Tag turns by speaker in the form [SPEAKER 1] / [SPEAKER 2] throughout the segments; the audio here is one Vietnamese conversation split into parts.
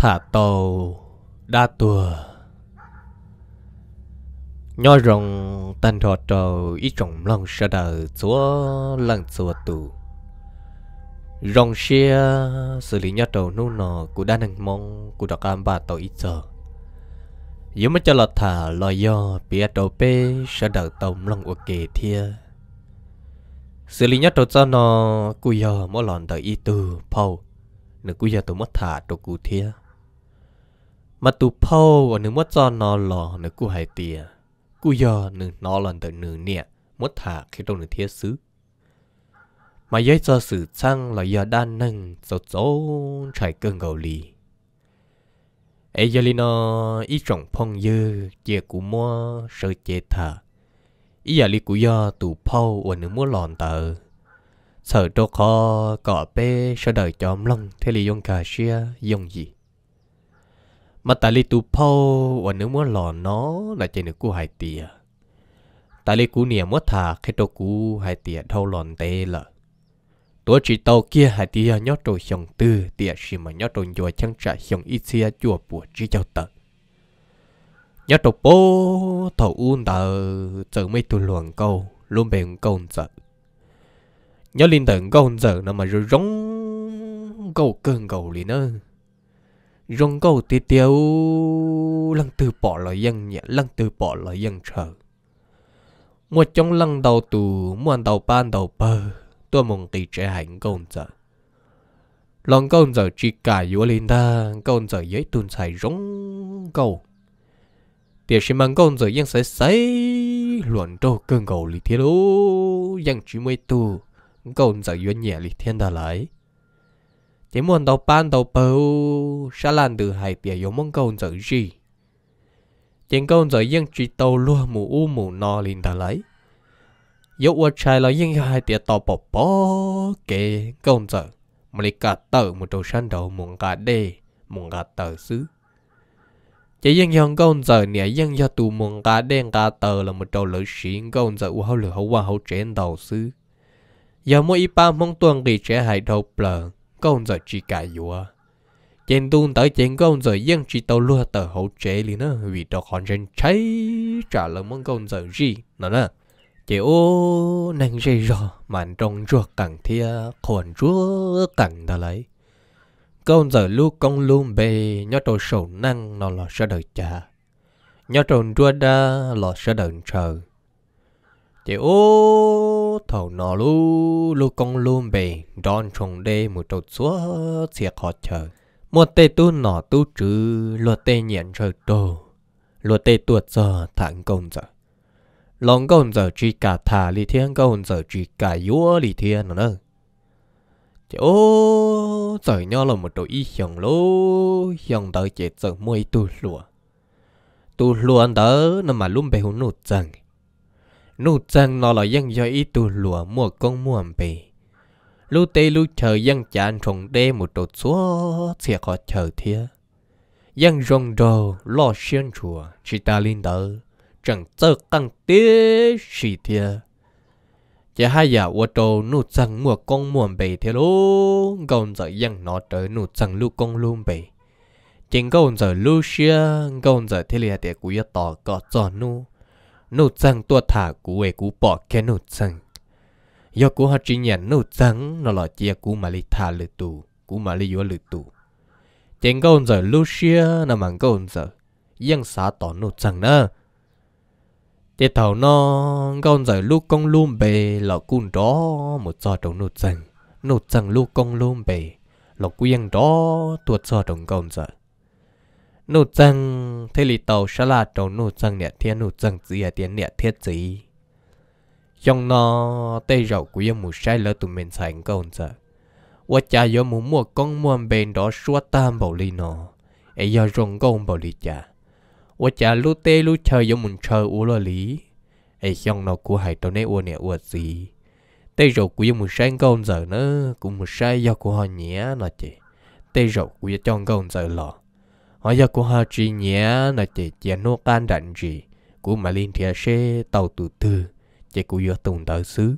[SPEAKER 1] thả tàu đa tùa nho rồng tan thọ trầu ít trọng lòng sợ đờ chúa lần chúa tù rồng xia xử lý nho trầu nu nọ của đa năng mong của đặc am bà tàu ít giờ yếu mới cho lọt thả lò do bia đầu bê sợ đờ tông lòng của kề thia xử lý nho trầu cho nó cú giờ mỗi lần đợi ít từ phâu nửa cú giờ tụi mất thả trầu cú thia mà tụ phô ở nữ mất cho nó lò nữ cú hải tìa à. cú giờ nữ nó lần tự nửa nè mất thả khi đâu nữ thiết xứ mà giấy cho sự chăng là giờ đan nâng cho chỗ trải cơn gầu lì ấy giờ lì nó ý trọng phong dư chia cú mua sợ chế thả ý giờ lì cú giờ tụ phô ở nữ mua lòn tờ sợ đâu khó cọ bê sợ đợi chóm lăng thế lì dùng cà xia dùng gì mà ta li tu po và nếu muốn lò nó là chơi nước cú hai tìa ta li cú nè mất thà khi tôi cú hai tìa thâu lòn tê lợ tổ chỉ tàu kia hai tìa nhót rồi xong tư tìa xì mà nhót rồi chùa chẳng trả xong ít xia chùa bùa chỉ châu tờ nhót rồi po thâu un tờ chờ mấy tu luồng câu luôn bèn câu giờ nhớ linh tưởng câu giờ nó mà rồi rống câu cơn câu liền nữa rong câu tiêu tiêu lăng từ bỏ lời dân nhẹ lăng từ bỏ lời dân chờ một trong lăng đầu tù mua đầu ban đầu bờ tôi mong kỳ trẻ hạnh công giờ lòng công giờ chỉ cả yếu lên ta công giờ dễ tuôn xài rong câu tiền sĩ mang công giờ dân sẽ say luận trâu cơn cầu lì thiên lũ dân chỉ mới tu công giờ yếu nhẹ lì thiên ta lại chỉ muốn đầu ban đầu bầu sa làm từ hai tia giống mong câu giờ gì trên câu giờ yên chỉ tàu luôn mù u mù no liền ta lấy yếu ở trai là yên hai tia tàu bỏ bỏ kê câu giờ mà lấy cả tờ một đầu săn đầu muốn cả đê muốn cả tờ xứ chỉ yên yên câu giờ nè yên yên tù muốn cả đê cả tờ là một đầu lưỡi xịn câu giờ u hậu lửa hậu qua hậu trên đầu xứ giờ mỗi ba mong tuần thì trẻ hai đầu bờ có ông giờ chỉ cả dùa trên tuôn tới trên có ông giờ dân chỉ tàu lúa tờ hậu chế lý nữa vì tàu còn dân cháy trả lời mong công giờ gì nữa nè chỉ ô nàng dây rò màn trong ruột cẳng thia còn ruột cẳng đó lấy công giờ lu công luôn bê nhớ trâu sầu năng nó là sẽ đợi cha nhớ trồn rua đa là sẽ đợi chờ chị ô thầu nó lu lu con luôn bề đón trồng đê một trầu xóa thiệt họ chờ một tê tu nọ tu trừ luật tê nhận trời đồ luật tê tuột giờ thẳng công giờ lòng công giờ chỉ cả thả lý thiên công giờ chỉ cả yếu lý thiên nữa chị ô trời nhau là một đồ y hiồng lô hiồng tới chị giờ mui tu lùa tu lùa đó nó mà luôn bề hôn nụt rằng nụ chân nó là dân do ý tu lùa mua con mua bì lưu tê lưu chờ dân chán rồng đê một đột số sẽ có chờ thia dân rong đồ lo xuyên chùa chỉ ta linh đỡ chẳng tơ căng tê xì thia chỉ hai giờ ô tô nụ chân mua con mua bì thế lô gồm giờ dân nó tới nụ chân lưu con luôn bì chính gồm giờ lưu xia gồm giờ thế lìa để cúi tỏ có cho nụ nô chăng tua thả cú về cú bỏ cái nô chăng do cú hát chỉ nhận nô chăng nó là chia cú mà li thả lự tù cú mà li vô lự tù chén câu giờ Lucia nó mang câu giờ yên xá tỏ nô chăng nữa thế thầu nó câu giờ lúc công lùm bề là cún đó một giờ trong nô chăng nô chăng lúc công lùm bề là cú yên đó tua giờ trong câu giờ nụ dân thế lì tàu sẽ là trầu nụ dân nè thiên nụ dân gì à tiền nè thiết gì trong nó tê rậu của yêu mù sai lỡ tụi mình sành câu giờ và cha yêu mù mua con mua bên đó suốt tam bảo lì nó ấy giờ rong câu bảo lì cha và cha lú tê lú chơi yêu mù chơi u lo lý ấy trong nó của hải tàu này u nè u gì tê rậu của yêu mù sai câu giờ nữa cũng mù sai do của họ nhé nó chị tê rậu của yêu trong câu giờ lọ họ giờ của họ chỉ nhé là chỉ chỉ nô can đạn gì của mà liên thiệt sẽ tàu tụ tư chỉ của giờ tùng tới xứ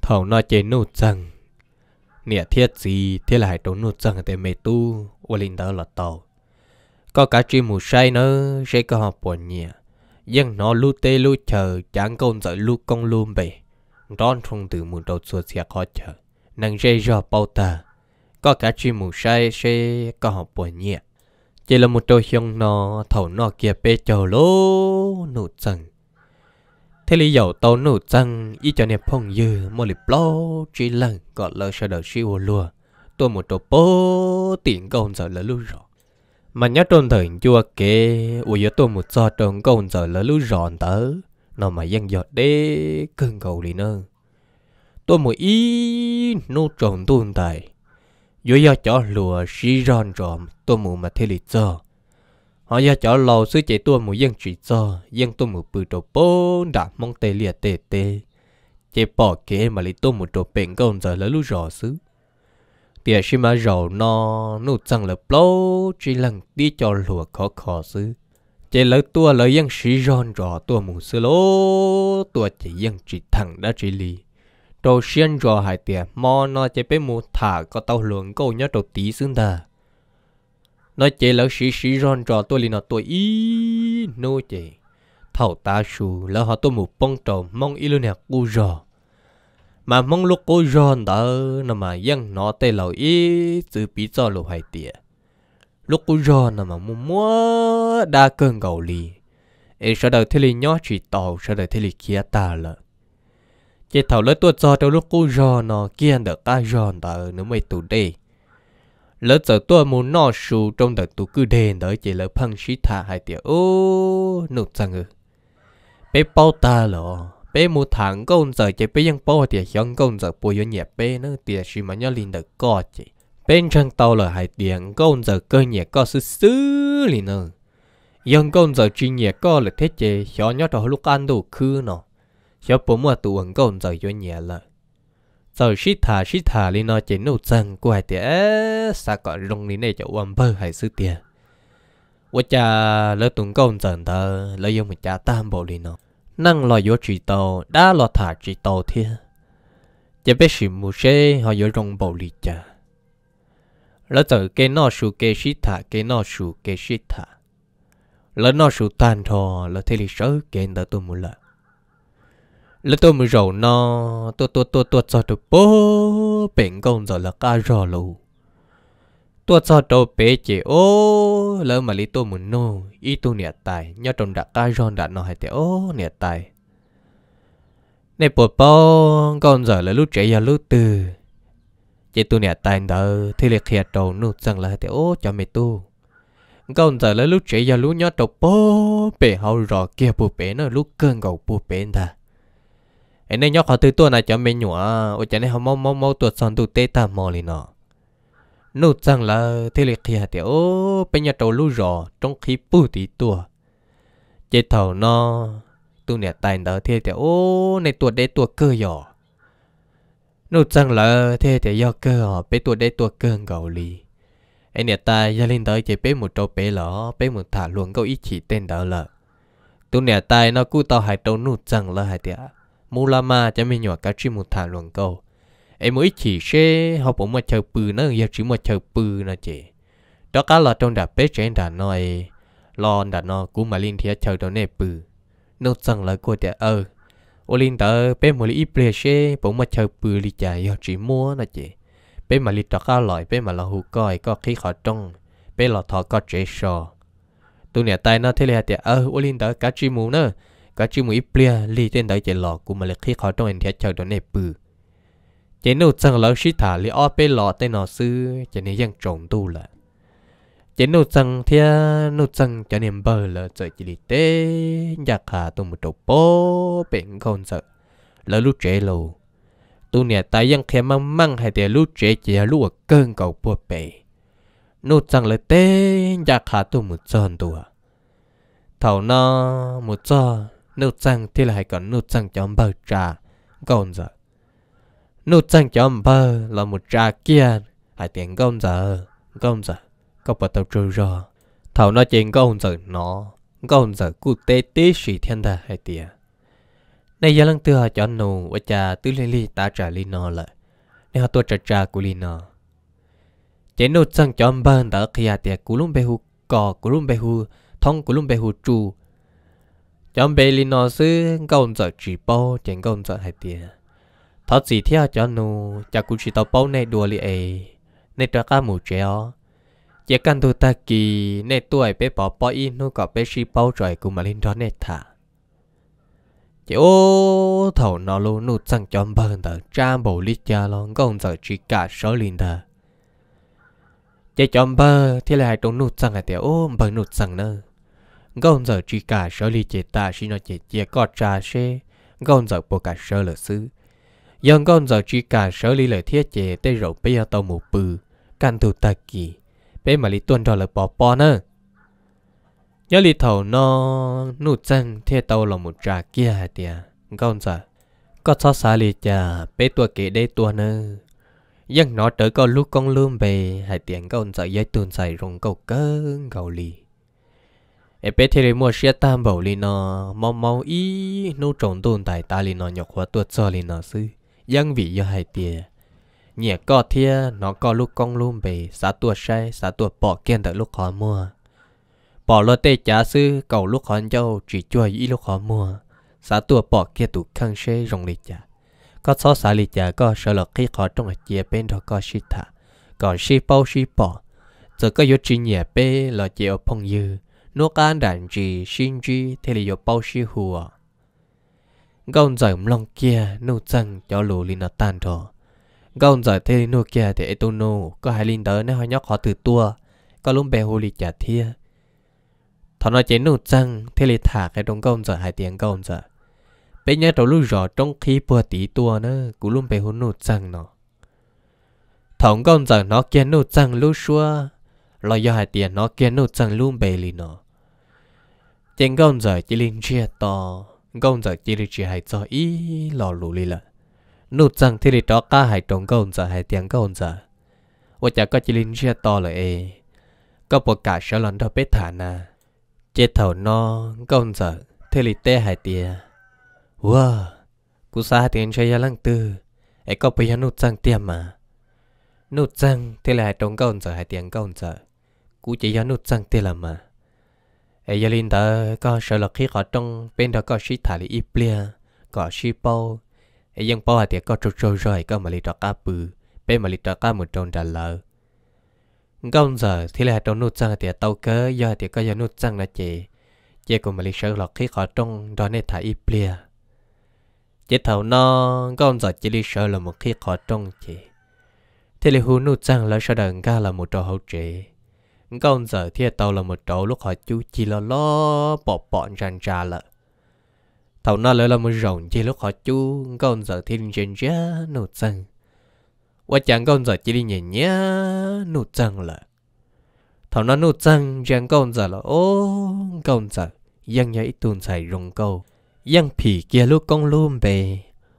[SPEAKER 1] thầu nói chỉ nô rằng nè thiết gì thế là hãy trốn nô rằng tại mê tu và linh đó là tàu có cả chi một say nữa sẽ có họ buồn nhẹ nhưng nó lu tê lu chờ chẳng công giỏi lu công luôn bể đón trong từ một đầu xua xẹt họ chờ nàng dây do bao ta có cả chi một say sẽ có họ buồn nhẹ chỉ là một trò xong nó thầu nó kia bê chờ lô nụ chẳng thế lý dầu tàu nụ chẳng y cho nè phong dư một lịp lo chỉ lần có lỡ đầu đỡ siêu lùa tôi một trò bố tiền công giờ lỡ lưu rồi mà nhớ trôn thời chua kê ủa giờ tôi một trò trôn công giờ lỡ lưu rọn tớ nó mà dân giọt đế cưng cầu đi nơ tôi một ý nụ tròn tuôn tài yo yo cho lùa xí ron rộm tôi mù mà thế lì cho họ yo cho lầu sư chạy tôi mù dân trị cho dân tôi mù bự đồ bốn đã mong tê lìa tê tê chạy bỏ kế mà lì tôi mù đồ bệnh công giờ lỡ lú rõ xứ tiệt xí mà rầu no nụ chẳng là lâu chỉ lần đi cho lùa khó khó xứ chế lỡ tua lỡ dân xí ron rò tôi mù xứ lô tôi chỉ dân chỉ thẳng đã chỉ lì đồ xuyên rò hải tiệt mò nó chế bé mù thả có tàu luồng câu nhớ đầu tí xứng ta nó chế lỡ xí xí ron rò tôi liền nó tôi ý nô chế thầu ta xù lỡ họ tôi mù bông trầu mong ý luôn nè cu rò mà mong lúc cô ròn đó nó mà dân nó tê lầu ý từ bí cho lù hải tiệt lúc cô ròn nó mà mua mua đa cơn gầu lì ê sợ đời thế lì nhó chỉ tàu sợ đời thế lì kia ta lợ chỉ thầu lỡ tuột do trong lúc cô giò nó kia được ta giòn ta nếu mày tụ đi lỡ giờ tôi muốn nọ sù trong đợt tụ cứ đền đó chỉ lỡ phăng xí thả hai tiệt ô nụ sang ngư bé bao ta lọ bé một tháng công giờ chỉ bé ยัง bao tiệt hiang công giờ bùi vô nhẹ bé nữa tiệt gì mà nhớ linh được co chỉ bên trong tàu là hai tiếng công giờ cơ nhẹ co sứ sứ liền nữa hiang công giờ chuyên nhẹ co là thế chế nhỏ nhớ đó lúc ăn đồ khư nó 小伯母 tu vẫn còn rồi cho nhẹ là rồi xí thả xí thả lên nó chỉ nấu chân của hai tiệt sao còn rong lên này cho uống bơ hay sứ năng lo yo chỉ tàu đã lo thả chỉ tàu thế, chỉ biết sự mù xe họ yo rong bầu lì cha, lỡ tờ cái nọ su cái xí thả cái nọ su cái xí thả, lỡ nọ su tan thò lỡ thế lý sớ cái đó tôi muốn lợi lúc tôi mới rầu nó tôi tôi tôi tôi cho tôi bố bệnh công rồi là cá rò lù tôi cho tôi bé chị ô lỡ mà lý tôi muốn nô ý tôi nè tài nhớ trong đã cá rò đã nó hay thế ô nè tài này bố bố con giờ là lúc trẻ giờ lúc từ chị tôi nè tài đỡ thì lại khía đầu nụ rằng là thế ô cho mẹ tôi con giờ là lúc trẻ giờ lúc nhớ đầu bố bé hậu rò kia bố bé nó lúc cơn gầu bố bé ta anh nên nhóc họ từ tua này cho mình nhủ à, ô chả nên họ mau mau mau tuột son tụt tê ta mò liền nọ nụ rằng là thế lực kia thì ô bây giờ trâu lú rò trong khi bù tí tua chế thầu nó tu nè tài đó thế thì ô này tuột đây tuột cơ nhỏ nụ rằng là thế thì do cơ bé tuột đây tuột cơ gầu lì anh nè ta gia lên tới chỉ bé một trâu bé lỏ bé một thả luồng câu ý chỉ tên đó là tu nè tài nó cứ tao hai trâu nụ rằng là hai tiệt มูลามาจะไม่หยอดการชิมุทาหลวงเกาไอ้มุืยฉีเช่เขาผมมาเชอปืนนะงย่าชิมาเชอปืนนะเจดอกกาหลอดตรงดับเป๊ะเจนดานนอยลอนดานนอกูมาลินเทียเชอตรงเน่ปืนนกจังเลยกูแต่เออโอลินเตอร์เปมนมือลีเปลี่ยเช่ผมมาเชอปืนลีใจาย่าชิมัวนะเจ เป๊มาลิดอกกาหลอยเป๊มาละหูก้อยก็ขี้ขอจงเป๊หลอดทอก็เจชอตัวเนี่ยตายนะเทเลเตียเออโอลินเตอร์กาชิมูเนอะก็ชื่อมอเปลี่ยลีเต้นได้เจหลอกกูมาเล็กขี้เขาต้องเห็นเทียเาวตโดนเนปือเจนูจังเราชิถาลีอ้อไปหลอเต้นหนอซื้อจะนี่ยังจงตูละ เจนูจังเทียนูจังจะเนี่มเบอร์ละเจอจิลิเต้อยากหาตัวมุดโป้เป็นคนเจอแล้วลูกเจโลตัวเนี่ยตายยังแค่มั่งมั่งให้แต่ลูกเจเจียลูกเกินเก่าปวดไปนูจังเลยเต้อยากหาตัวมุดจอนตัวเท่านั้นมุดจอน nutsang thì lại còn nutsang chấm bờ trà gòn giờ nutsang chấm bờ là một trà kia hai tiếng gòn giờ gòn giờ có bắt đầu trôi rồi thảo nói chuyện gòn giờ nó gòn giờ cụ tế tí sĩ thiên đà hai tiếng này giờ lần thứ hai cho nụ và trà tứ liên li ta trà li nó lại này nếu tôi trà trà cụ li nó chế nút sang cho ông bên đã khi à tiệc của lúc bê hù cò của lúc bê hù thông của lúc bê hù trù chọn bê lì nó sư gông giọt chỉ bó chẳng gông giọt hai tiền thật gì theo cho nụ chả cũng chỉ tao bó này đùa lì ấy nên cho cá mù chéo chỉ cần tôi ta kỳ nên tuổi bé bỏ bỏ in nó có bé chỉ bó rồi cùng mà lên đó nè thả chỉ ô thầu nó luôn nụ chẳng chọn bần tờ trang bộ lì cha lon gông giọt chỉ cả số linh tờ chỉ chọn bơ thì lại trong nụ chẳng là tiểu ô bờ nụ chẳng nơ gọn giờ chỉ cả sở lý chế ta xin nó chế chế có trà xe gọn giờ bộ cả sở lửa sư dân gọn giờ chỉ cả sở lý lời thiết chế tê rộng bây giờ tàu mù bừ căn thủ ta kỳ bé mà lý tuân đó là bỏ bỏ nữa nhớ lý thầu nó nụ chân thiết tàu là một trà kia hả tìa gọn giờ có xót xa lý chà bé tua kế đế tua nữa dân nó tới có lúc con lương về hãy tiền con giờ dây tuần xài rồng cầu cơ gầu lì e bé thì mua xe tam bảo li nó mau mau ý nô trồng tồn tại ta li nó nhọc hóa tuột cho li nó sư dân vị do hai tiền nhẹ có thia nó có lúc con luôn bề xã tuột say xã tuột bỏ kiên đợi lúc khó mua bỏ lo tê trả sư cầu lúc khó nhau chỉ chua ý lúc khó mua xã tuột bỏ kia tụ khăn xe rồng li trả có số xã li trả có sợ là khi khó trong chia bên đó có shita còn shi bao shi bỏ giờ có yếu chỉ nhẹ bê là chịu phong dư nó can đàn gì xin gì thế là do bao xí hùa gọn giải lòng kia nô chẳng cho lù linh nó tan thọ gọn giải thế nô kia thì ai tôi nô có hai linh đỡ nó hơi nhóc họ từ tua có lúc bé hồ lì chả thia thọ nó chế nô chẳng thế là thả cái trong gọn giải hai tiếng gọn giải bây giờ trong lúc rõ trong khi bùa tí tua nữa cũng luôn bé hồ nô chẳng nó thằng gọn giải nó kia nô chẳng lúc xưa lo do hai tiền nó kia nô chẳng luôn bề lì nó trên gông giờ chỉ linh chia to gông giờ chỉ linh chia hai cho ý lo lù lì là nô chẳng thì để đó cả hai trong gông giờ hai tiền gông giờ và chả có chỉ linh chia to là ê có bộ cả sợ lần đó biết thả nà chết thầu nó gông giờ thì lì tê hai tiền wow cú sa tiền chơi lăng tư ấy có bây giờ nô chẳng tiền mà nút răng thì là hai trống câu giờ hai tiếng câu giờ cú chỉ cho nút sang tiền là mà ấy giờ linh tớ có sợ là khi họ trong bên đó có sĩ thả lý ít bia có sĩ bao ai dân bao thì có trâu trâu rồi có mà lý trọ cá bự bên mà lý trọ cá một trong trả lợ công giờ thì là trong nút sang thì tàu cớ do thì có do nút sang là chị chị cũng mà lý sợ là khi họ trong đó nên thả ít bia chị thầu nó công giờ chỉ lý sợ là một khi họ trong chị thì lý hú nút sang là sợ đằng ga là một trò hậu chị con giờ thia tàu là một chỗ lúc họ chú chi lo lo bọ bọn ràng ra lợ. Thầu nó lời là một rồng chi lúc họ chú con giờ thiên trên ra nụ chân. Qua chẳng con giờ chỉ đi nhìn nhá nụ chân lợ. Thầu nó nụ chân rèn con giờ là ô con giờ dân nhảy tuôn xài rung câu. Dân phì kia lúc con luôn bề.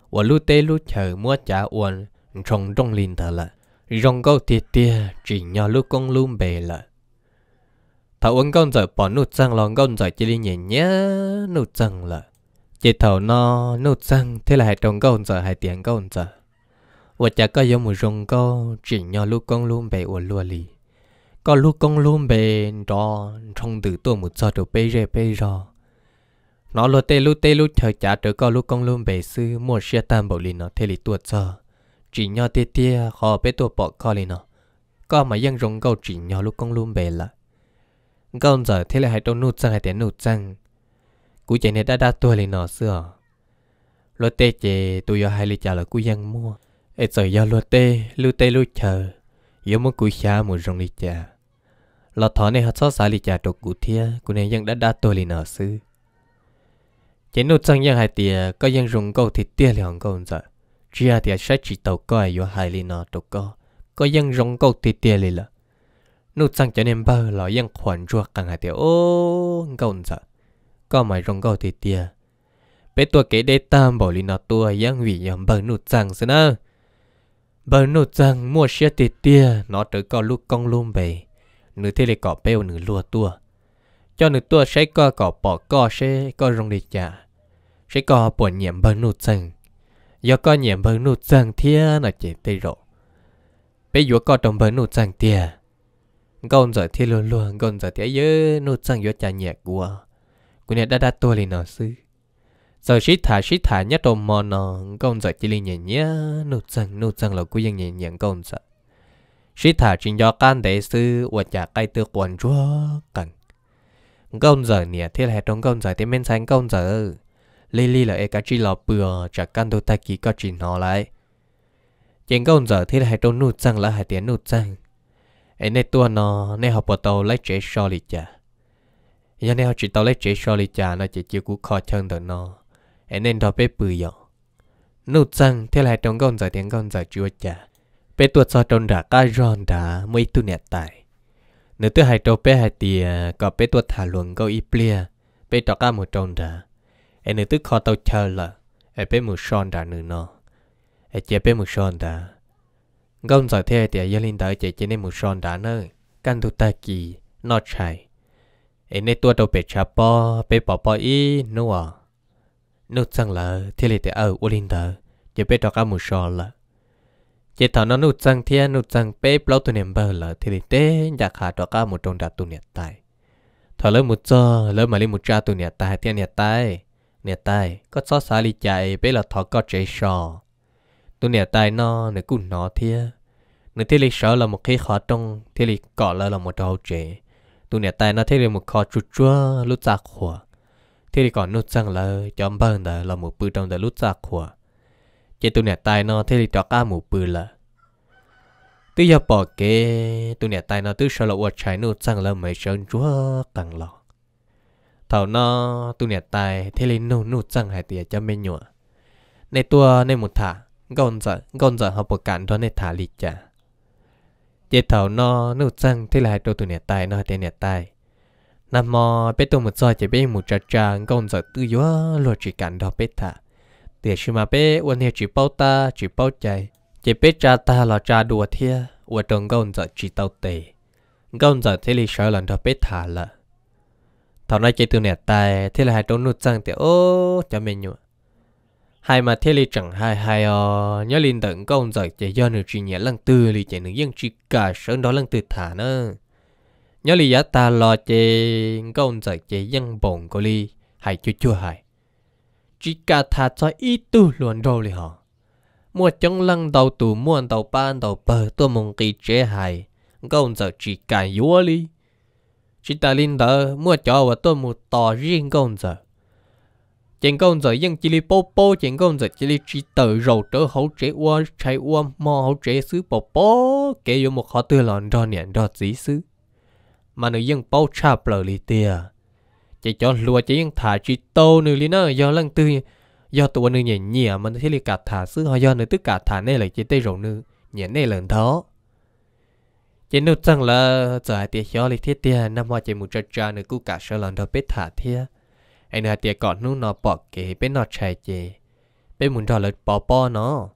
[SPEAKER 1] Và lúc tê lúc chờ mua trả uồn trong trong linh thờ lợ. Rong câu thiệt tia chỉ nhờ lúc con luôn bề lợ thầu uống con giờ bỏ nút răng lòng con giờ chỉ đi nhẹ nhé nút răng là chỉ thầu nó nút răng thế là hai trồng con giờ hai tiếng con giờ và chả có giống một rồng co chỉ nhỏ lúc con luôn bè uốn lùa lì có lúc con luôn bè đó trong từ tôi một giờ đồ bê rê bê rò nó lo tê lu tê lu chờ chả trở có lúc con luôn bè sư mua xe tam bộ lì nó thế lì tuột giờ chỉ nhỏ tê tê họ bê tuột bỏ co lì nó có mà dân rồng câu chỉ nhỏ lúc con luôn bè lại gom giờ thế là hai trâu nút sang hai tiếng nút sang cú chạy này đã đã tuổi lên nọ xưa lô tê chè tôi do hai lì chả là cú giang mua ấy giờ do lô tê lưu tê lưu chờ yếu muốn cú xa một rồng lì chả lọ thỏ này hát xót xa lì chả trục cú thia cú này vẫn đã đã tuổi lên nọ xưa chạy nút sang dân hai tìa có dân dùng câu thì tia liền câu giờ chia thì sẽ chỉ tàu coi do hai lì nọ trục co có dân dùng câu thì tia liền là nút sang cho nên bơ lo yên khoản ruột càng hai tiểu ô ngon sợ có mày rong gò thì tia bé tua kế đế tam bảo lý nó tua yên vị yên bơ nút sang xin ơ bơ nụ sang mua xe thì tia nó tới có lúc con luôn bề nữ thế lại có bèo nữ lùa tua cho nữ tua sẽ có có bỏ có sẽ có rong đi chả sẽ có bỏ nhiệm bơ nút sang do có nhiệm bơ nút sang thia là chỉ tê rộ bé vừa có trong bơ nút sang tiê con giờ thì luôn luôn con giờ thì nhớ nô sang yo cha nhẹ của của này đã đã tua lên nó sư giờ shít thả shít thả nhất đồ mò nó con giờ chỉ lên nhẹ nhẹ nô sang nô sang là của dân nhẹ nhẹ con giờ shít thả chính do can để sư và trả cái tư quan chúa cần con giờ nhẹ thế là trong con giờ thì men sang con giờ Lily là e cá chi lò bừa trả căn đồ ta kỳ có chỉ nó lại. Chính con giờ thế là trong nút sang là hai tiếng nút sang ấy nè tua nó nè học bộ tàu lấy chế so lì chả giờ nè học chỉ tàu lấy chế so lì chả nó chỉ chịu cú khó chân được nó ấy nên đó bé bự nhỏ nụ chăng thế lại trong con giờ tiếng con giờ chưa chả bé tuột so trong đã cá ròn đã mới tu nẹt tài nếu tôi hai trâu bé hai tì à, có bé tuột thả luồng câu y plia bé trọ cá một trong đã ấy nếu tôi khó tao chờ là ấy bé một son đã nữa nó ấy chế bé một son đã gom giỏi thế thì yên linh đợi chạy trên nên một son đá nữa căn thu ta kỳ nó chạy em nên tua đầu bể chà bò, bể bỏ po ý nữa nước chẳng là thế là ở u linh đợi chỉ biết đó cả một son là chỉ thằng nó nút chẳng thì nút chẳng bể lâu tụi niệm bờ là thì là té giặc hạ đó cả một trong đá tụi niệm tài thở lỡ một giờ lỡ mà lên một cha tụi niệm tài thế niệm tài niệm tài có xót xa đi chạy bể là thọ có chạy sò tôi nè tai nó nè cũng nó thia nè thế lịch sợ là một cái khó trong thế lịch cọ là là một trò trẻ tôi nè tai nó thế lịch một khó chuột chúa lúc giặc khỏa thế lịch còn nút răng là chấm bơn đó là một bự trong đó lúc giặc khỏa chế tôi nè tai nó thế lịch trọ cá một bự là tôi giờ bỏ kế tôi nè tai nó tôi sợ là uất trái nút răng là mấy sơn chúa càng lọ thảo nó tôi nè tai thế lịch nút nút răng hai tia cho mình nhựa này tua này một thả giờ gonza giờ họ bộ cản đó nên thả lì chả chế thảo nó nụ răng thế là hai đôi tụi nè tai nó hai nè tai nằm mò bé tôi một soi chỉ bé một trà trà gonza tư yếu lo chỉ cản đó bé thả để xem mà bé uốn theo chỉ bao ta chỉ bao chạy chỉ bé trà ta là trà đùa thia uốn trong giờ chỉ tàu tề giờ thế là sợ lần đó bé thả là thảo nói chế tụi nè tai thế là hai đôi nụ răng thì ô cho mình nhở hai mà thế li chẳng hai hai ờ nhớ linh tận công giỏi chạy do nữ chỉ nhẹ lăng tư li chạy nữ dân chỉ cả sơn đó lăng tư thả nữa nhớ li giá ta lo chạy công giỏi chạy dân bồn cô li hay chua chua hay chỉ cả thả cho ít tư luôn rồi li họ mua chống lăng đầu tù mua đầu ban đầu bờ tôi mong kỳ chế hay công giỏi chỉ cả yếu li chỉ ta linh tờ mua cho và tôi một tò riêng công giỏi chuyện công rồi dân chỉ li bố bố chuyện công rồi chỉ li chỉ tự rầu trở hậu chế qua chạy qua mò hậu chế sứ bố bố kể yêu một họ tư lòn đo nền đo dí xứ mà nữ dân bố cha bờ li tia chỉ cho lùa chỉ dân thả chỉ tô nữ li nó do lăng tư do tụi nữ nhẹ nhẹ mà thế li cả thả xứ họ do nữ tất cả thả nè là chỉ tê rầu nữ nhẹ nè lần đó chỉ nữ rằng là giờ tiệt cho li thiết tia năm hoa chỉ một trà trà nữ cứ cả sợ lòn đó biết thả thiệt anh đã tiệt cọt nung nó bỏ kì bên nó chạy chì bên muốn trò lật bỏ bỏ nó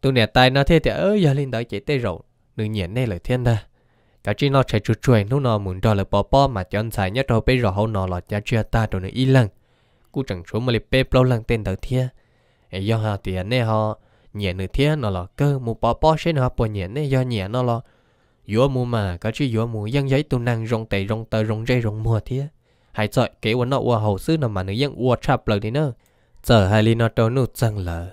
[SPEAKER 1] tụi nè tay nó thế thì ớ giờ lên đó chạy tê rộn đừng nhẹ nè lời thiên đa cả chỉ nó chạy chuột chuột nung muốn trò lật bỏ bỏ mà chọn xài nhất rồi bây giờ hậu nó lọt nhà chia ta rồi nữa y lăng cú chẳng số mà liệp lâu lăng tên đầu thiên ấy do họ thì nè họ nhẹ nửa thiên nó là cơ một bỏ bỏ sẽ nó bỏ nhẹ nè do nhẹ nó là yếu mù mà cả chỉ yếu mù dân giấy tụi năng rong tệ rong tờ rong dây rong mùa thiên hai sợi kế uốn nọ ua hầu sư nằm mà nữ dân ua chạp lời đi nữa giờ hai ly nó trâu nụ chẳng lờ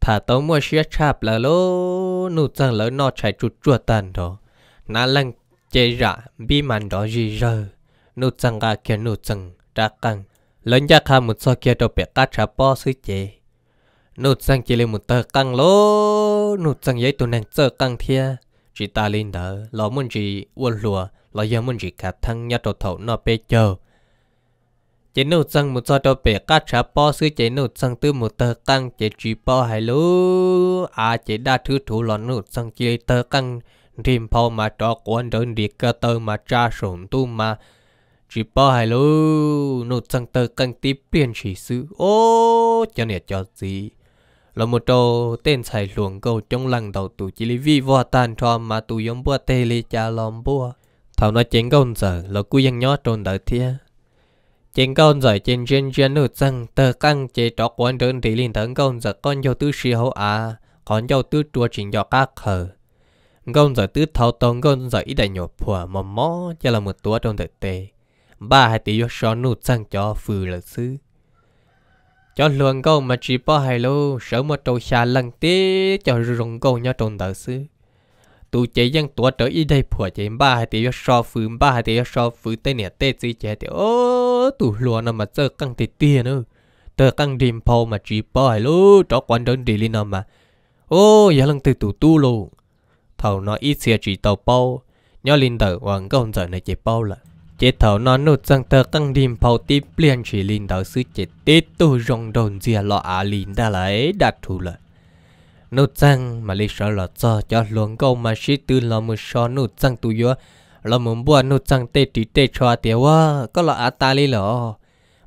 [SPEAKER 1] thả tấu mua xia chạp lờ lô nụ chẳng lờ nó chạy chuột chua tàn đó nà lăng chế rạ bi màn đó gì rơ nụ chẳng gà kia nụ chẳng ra căng lớn gia khá một so kia đâu bẹt cá chả bò sư chế nụ chẳng chỉ lên một tờ căng lô nụ chẳng giấy tụ nàng tờ căng thia chỉ ta linh đó lo muốn gì uôn lùa lo giờ muốn gì cả thăng nhà đầu thầu nó bê chờ chế nụ dân một do đồ bể cắt trả bò sư chế nụ dân tư một tờ căng chế trì bò hay lú à chế đa thứ thủ lọ nụ dân chế tờ căng rìm bò mà trò quán đơn đi cơ tờ mà tra sổn tu mà chỉ bò hay lú nụ dân tờ căng tiếp biển chỉ sư ô cho nè cho gì là một đồ tên xài luồng câu trong lăng đầu tù chỉ lý vi vô tàn cho mà tù yếm bùa tê lì cha lòng bùa thảo nói chén câu giờ là cú dân nhó trôn đợi thia chính con giải trên trên trên nữ rằng tờ căng chế trọ quan đơn thì linh thần con giờ con dâu tư sĩ hậu à con dâu tư chùa trình cho các hờ, con giờ tư thao tông con giờ ít đại nhộp phùa mà mó cho là một tua trong thực tế ba hai tỷ cho nữ rằng cho phù là sư cho luôn câu mà chỉ bỏ hai lô sớm một trâu xa lần tí cho rừng câu nhau trong đời sư tu chế dân tua trở ý đây phùa chế ba hai tiêu so phứ ba hai tiêu so phứ tây nè tây chỉ chế tiêu ô tu lúa nó mà chơi căng tiền nữa tơ căng điểm phô mà chỉ bỏ hay cho quan đơn đi lên mà ô giờ lần từ tu luôn thầu nó ít xe chỉ tàu nhớ lên đời hoàng công giờ này chế bao là chế thầu nó nút răng tơ căng điểm phô tiếp liền chỉ lên đời sư chế tết tu rong đồn dìa lọ lên đã lấy đặt thủ lại นูจังมาลิชาลอจอจอหลวงกมาชิตื่นลมือชอนูจังตุยวลมุมบัวนูจังเตติเตชอเตียว่าก็ละอาตาลีหรอ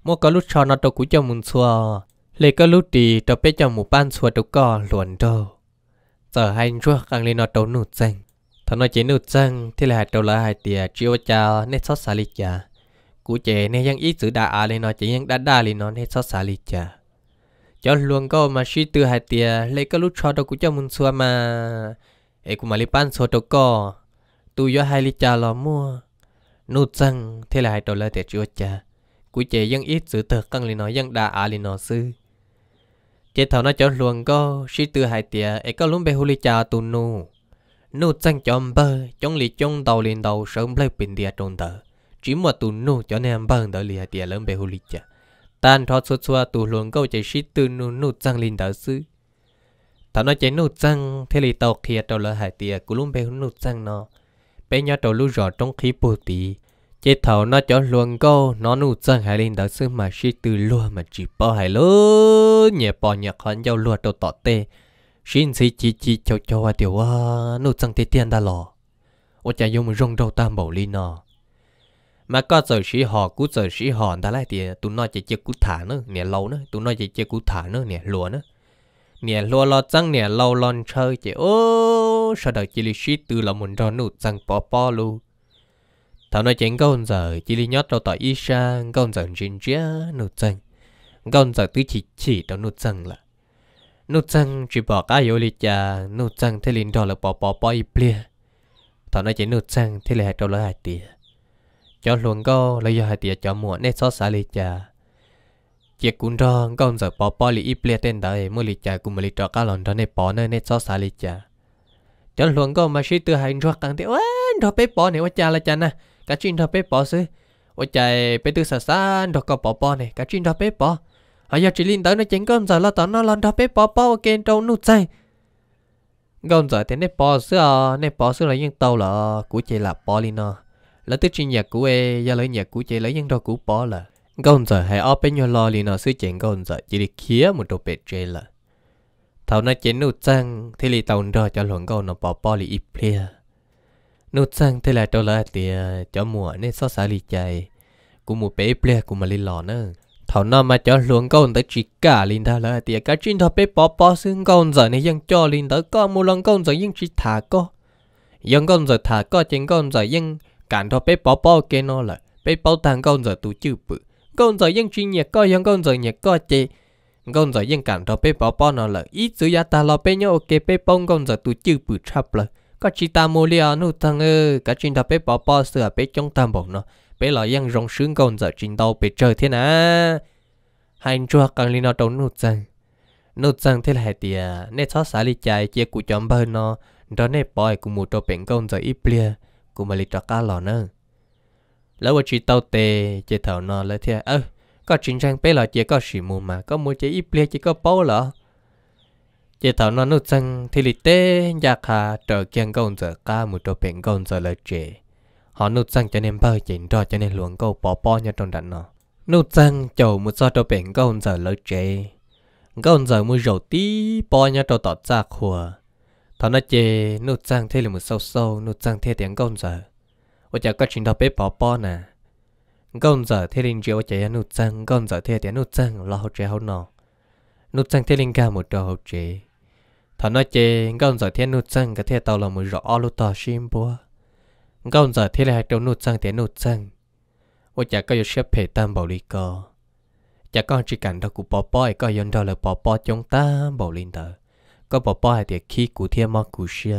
[SPEAKER 1] มกลุชอนอตกุจะมุนชัวเลยก็ลุดีตเปจหมูปั้านชัวตก็หลวนโตเจอให้ชัวกังลีนอตนูจังทนอเจนูจังที่ละหายตละหายเตียจิวจาเนซอสาลิจากูเจเนยังอีสือดาอาลีนอเจยังดาดาลีนอเนซอสาลิจา cho luôn có mà sĩ từ hai tia lấy cái lúc cho đâu cũng cho muốn xua mà ấy cũng mà lấy bán số đâu có tôi do hai ly trà lò mua nút răng thế là hai đầu là để chữa cha, cú chế vẫn ít sự thật căng lì nó vẫn đa à lì nó sư chế thảo nó cho luôn có sĩ từ hai tia ấy có lúc bé huli trà tu nu nút răng chọn bơ chọn lì chọn đầu liền đầu sớm lấy bình địa trộn tờ chỉ một tu nu cho nên bơ đỡ lì hai tia lớn bé huli trà tan thọ xua xua tù luồng câu chạy xí tư nụ nụ răng linh đỡ sư thọ nó chạy nụ răng thế lì tàu khía tàu lỡ hải tìa cú lùm bè nụ răng nó bé nhỏ tàu lú rõ trong khí bù tì chế thầu nó cho luồng câu nó nụ răng hải linh đỡ sư mà xí tư lúa mà chỉ bỏ hải lú nhẹ bỏ nhẹ khăn dâu lúa tàu tỏ tê xin xí chỉ chỉ cho cho hoa tiểu hoa nụ răng tê tiền đã lò ô chả dùng rong rau tam bầu linh nó mà có giờ sĩ họ cú giờ sĩ họ ta lại thì tụi nó chỉ chơi cú thả nữa nè lâu nữa tụi nó chỉ chơi cú thả nữa nè lúa nữa nè lúa lo trăng nè lâu lon chơi chỉ ô sao đời chỉ lì sĩ từ là muốn cho nụ trăng bỏ bỏ luôn thảo nói chuyện câu giờ chỉ lì nhót đâu tỏ ý sang câu giờ chuyện chia nụ trăng câu giờ tứ chỉ chỉ đâu nụ trăng là nụ trăng chỉ bỏ cá yêu lì cha nụ trăng thế liền đó là bỏ bỏ bỏ ý plea. thảo nói chuyện nụ trăng thế là đâu là hai tiền cho luôn go lấy giờ hai tiệt cho mua nét xót xa lì chả chiếc cũng cho con giờ bỏ bỏ lì ít lẹ tên đấy mua lì chả cũng mua lì cho cá lòn cho nên bỏ nơi nét xót xa lì chả cho luôn go mà sĩ từ hành ruột càng thế ơi đó bé bỏ này quá chả là chả nè cá chuyện đó bé bỏ xứ quá chạy bé tư xa xa đó có bỏ bỏ này cá chuyện đó bé bỏ ở giờ chỉ linh tới nó chén cơm giờ lo tao nó lo đó bé bỏ bỏ ok trâu nút say gom giờ thế nên bỏ xứ à nên bỏ xứ là những tàu là cũng chỉ là bỏ linh nó lỡ tới chuyên nhạc của e do lỡ nhạc của chị lấy những đồ của bỏ là gòn giờ hãy ở bên nhau lo liền nó suy chuyện gòn giờ chỉ đi khía một đồ bệt chơi là thảo nó chén nụ trăng thì lì tàu đó cho luận gòn nó bỏ bỏ lì ít plia nụ trăng thì là cho lỡ thì cho mùa nên so sánh lì chạy cũng một bé plia cũng mà lì lò nữa thảo nó mà cho luận gòn tới chỉ cả liền đó lỡ thì cái chuyện thọ bé bỏ bỏ xương gòn giờ này vẫn cho liền tới có một lần vẫn chỉ thả có vẫn con giờ thả có trên con giờ dân cản thôi bé bỏ bỏ kia nó lại bé bỏ thằng con giờ tụ chữ bự con giờ dân chuyên nhạc con giờ nhạc coi chê con giờ dân cản thôi bé bỏ bỏ nó lại ít sử ta lo bé nhớ ok bé bông con giờ tụ chữ bự chập lại có chỉ ta mua liền nu thằng ơ cả chuyện đó bé bỏ bỏ sửa bé trong tam bổng nó bé lo dân rong sướng con giờ chuyện đâu bé chơi thế nà hai anh chua càng lên nó trốn nút rằng nút rằng thế là hai tìa nè chó xả li chạy chia cụ chấm bơ nó đó nè bòi cụ mua trâu bẹn con giờ ít lia cũng mà lì trọ lò nữa lỡ qua chỉ tàu tê chơi thầu nó lỡ thế ơ có chính trang bé lò chơi có sỉ mù mà có mua chơi ít lê chỉ có bao lọ chơi thầu nó nút sang thì lì tê nhà khá trở kiêng công giờ cá một trò bèn công giờ lỡ chơi họ nút sang cho nên bao chuyện đó cho nên luồng câu bỏ bỏ nhau trong đàn nó
[SPEAKER 2] nút sang
[SPEAKER 1] chầu một so trò bèn công giờ lỡ chơi công giờ mua dầu tí bỏ nhau trò tọt ra khua thằng nó chê nụ trang thế là một sâu sâu nụ trang thế tiếng công giờ ở chả có chuyện đó bé bỏ bỏ nè công giờ thế linh chiếu chả nụ trang công giờ thế tiếng nụ trang lo hậu chế hậu nọ nụ trang thế linh ca một trò hậu chế thằng nó chê công giờ thế nụ trang cái thế tàu là một rõ lu tò sim búa công giờ thế là hai đầu nụ trang tiếng nụ trang ở chả có yêu xếp tam bảo lý co chả có chỉ cần đó của bỏ bỏ có yon đó là bỏ bỏ chúng ta bảo linh đời có bỏ bỏ hai tiệc khi cụ thiên mò cụ xia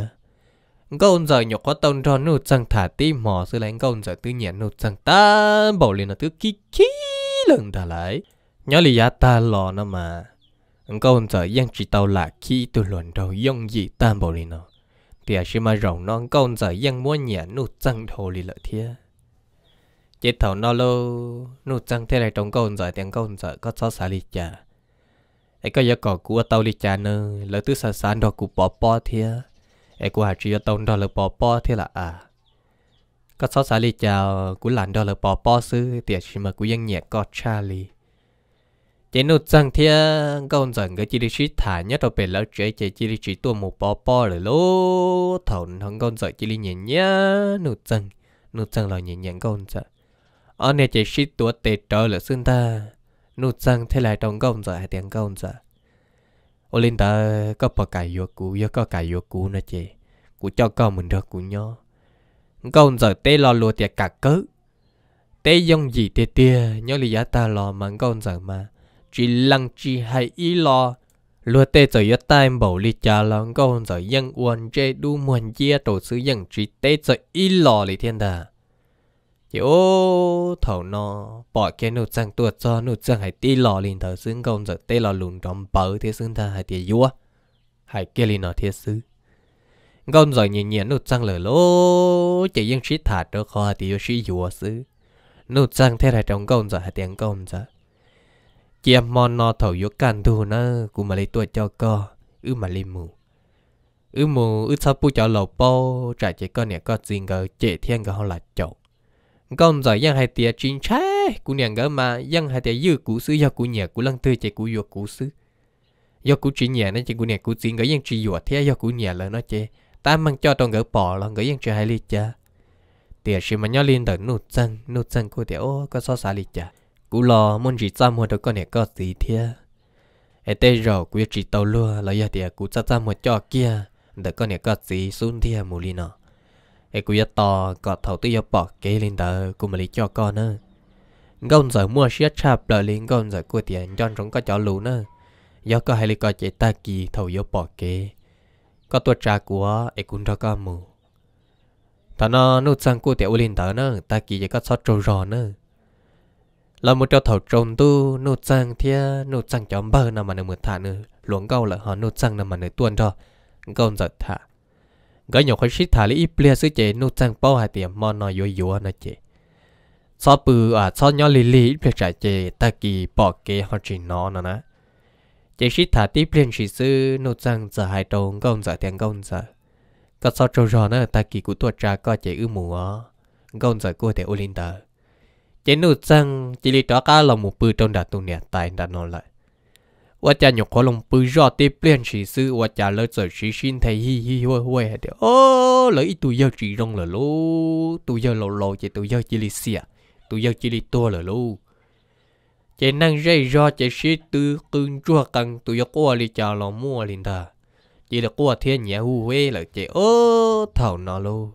[SPEAKER 1] có ông giờ nhọc có tông cho nụ chẳng thả tí mò sư lấy có ông giờ tự nhiên nụ chẳng ta bảo liền là thứ kí kí lần thả lại nhớ lý giá ta lò nó mà có ông giờ yang chỉ tàu là khi tôi luận đầu yong dị ta bảo liền nó thì à mà rộng non có ông giờ yang muốn nhẹ nụ chẳng thổ lì lợi thiên chết thầu nó lô nụ chẳng thế này trong câu giờ tiếng câu giờ có cho xả lì chả ai có giờ cỏ cua tàu đi chà nơ lỡ tứ sa san đó cụ bỏ bỏ thia ai cụ hạt chỉ tàu đó lỡ bỏ bỏ thia là à có sáu sa đi chà cụ lặn đó lỡ bỏ bỏ sư tiệt chỉ mà cụ vẫn nhẹ có Charlie chế nô chẳng thia con dần cái chỉ đi chỉ thả nhất đâu bể lỡ chế chế chỉ đi chỉ tua một bỏ bỏ rồi lố thầu thằng con dần chỉ đi nhẹ nhẹ nô chẳng nô chẳng là nhẹ nhẹ con dần ở này chỉ chỉ tua tệ ờ, trở là xương ta nụ răng thế lại trong công giờ hay tiếng công giờ ô linh ta có bỏ cải vô cú vô có cải vô cú nữa chị cú cho con mình được cú nhó công giờ tê lo lùa tiệt cả cớ tê dông gì tê tê nhớ lý giá ta lo mà công giờ mà chỉ lăng chỉ hay ý lo lùa tê giờ yếu tay bầu lý cha lo công giờ dân uốn chê đu muôn chia tổ sứ dân chỉ tê giờ ý lo lý thiên đà yo thầu nó bỏ cái nụ sang tuột cho nụ sang hãy tì lò liền thở xương công giờ tê lò lùn đóng bờ thế xương thà hãy tì vua hay kia liền nó thế xứ công giờ nhìn nhìn nụ sang lở lô chỉ riêng sĩ thả đó kho tì vua sĩ vua xứ nụ sang thế này trong công giờ hãy tiếng công giờ chia mòn nó thầu yo can thu nó cú mà lấy tuột cho co ư mà lấy mù ư mù ư sao pu cho lầu bao trả chỉ con nẻ con gì ngờ chế thiên cái họ là chậu công giỏi dân hai tia chính trái của nhà gỡ mà dân hai tia dư cú sư do của nhà của lăng tươi chạy của yuột cú sư do cú chỉ nhà nó chạy của nhà cú chỉ gỡ dân chỉ yuột thế do cú nhà là nó chạy ta mang cho tao gỡ bỏ là gỡ dân chỉ hai ly cha tia xí mà nhớ lên đợt nút chân nút chân của tia ô có so sánh ly cha cú lo muốn chỉ trăm một đứa con này có gì thế ai đây rồi cú chỉ tàu luôn là do tia cú trăm trăm một cho kia đợt con này có gì xuống thế mù li nó Ê cú yết tò có thầu tư yết bỏ kế linh tờ cũng mà lý cho con nữa gần giờ mua xe chạp lời lên gông giờ cua tiền chọn chúng có chó lũ nữa Yết có hai lý có chế ta kỳ thầu yết bỏ kế Có tuổi trà của ê cún ra có mù Thà nó nút sang cua tiền linh lên tờ nữa ta kỳ chế có sót trâu rò nữa là một trò thầu trồng tu nút sang thia nút sang chấm bơ nằm mà nửa một thả nửa luống câu là họ nút sang nằm mà nửa tuần cho gần giờ thả gỡ nhỏ khói xít thả lý ít bia sư chế nô trang bao hai tiền mò nò yếu yếu nó chế so bự à so nhỏ lì lì ít bia trả chế ta kỳ bỏ kế họ chỉ nó nó nè chế xít thả tí liền chỉ sư nô trang giờ hai đồng công giờ tiền công giờ có so trâu rò nữa ta kỳ cụ tuột trả có chế ư mùa công giờ của thể ô linh tờ chế nô trang chỉ lý tỏa cả lòng một bự trong đà tu nè tài đà nó lại ว่าจะหยกขอลงปืนรอดเตเปลี่ยนสีซื้อว่าจะเลิศเสสีชินไทยฮิฮิห้วยห้วยเดียวโอ้เลยอีตัวยาวจีรงเหรอลูกตัวยาวโลโลเจตัวยาวจิลิเซียตัวยาวจิลิตัวเหรอลูกเจนั่งเร่รอเจชิตือกืนจั่วกังตัวยาวกัวลิจาลอมัวลินเถอจีละกัวเทียนเหยหูเว่เลยเจโอ้เท่านอลูก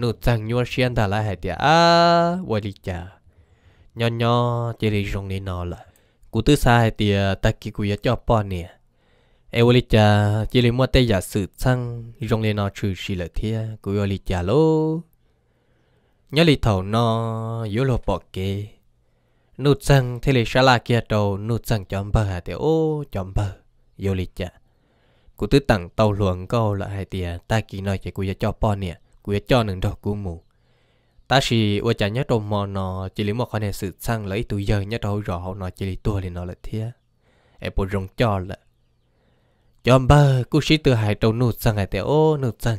[SPEAKER 1] นูจังยัวเชียนแต่ละเหตุอ่ะว่าลิจาย่อๆเจลิรงนี่นอเลย cú tư sai thì ờ, ta kí cú yết cho bỏ nè em ơi cha chỉ lấy mua tay giả sự sang rong lên nó trừ xì lợi thia cú ơi cha lô nhớ lấy thầu nó yếu lo bỏ kê nút sang thế lấy xả la kia đầu nút sang chọn bờ hà tiểu ô chọn bờ yếu lấy cha cú tư tặng tàu luồng câu lại hai tia ta kí nói chỉ cú yết cho bỏ nè cú yết cho nừng đâu cú mù ta chỉ ở chả nhớ đâu mà nó chỉ lấy một con này sự sang lấy tụi giờ nhớ đâu rõ nó chỉ lấy tua thì nó là thế em bộ rồng cho là cho bơ cú sĩ từ hai trâu nụt sang hai tiểu ô nụt sang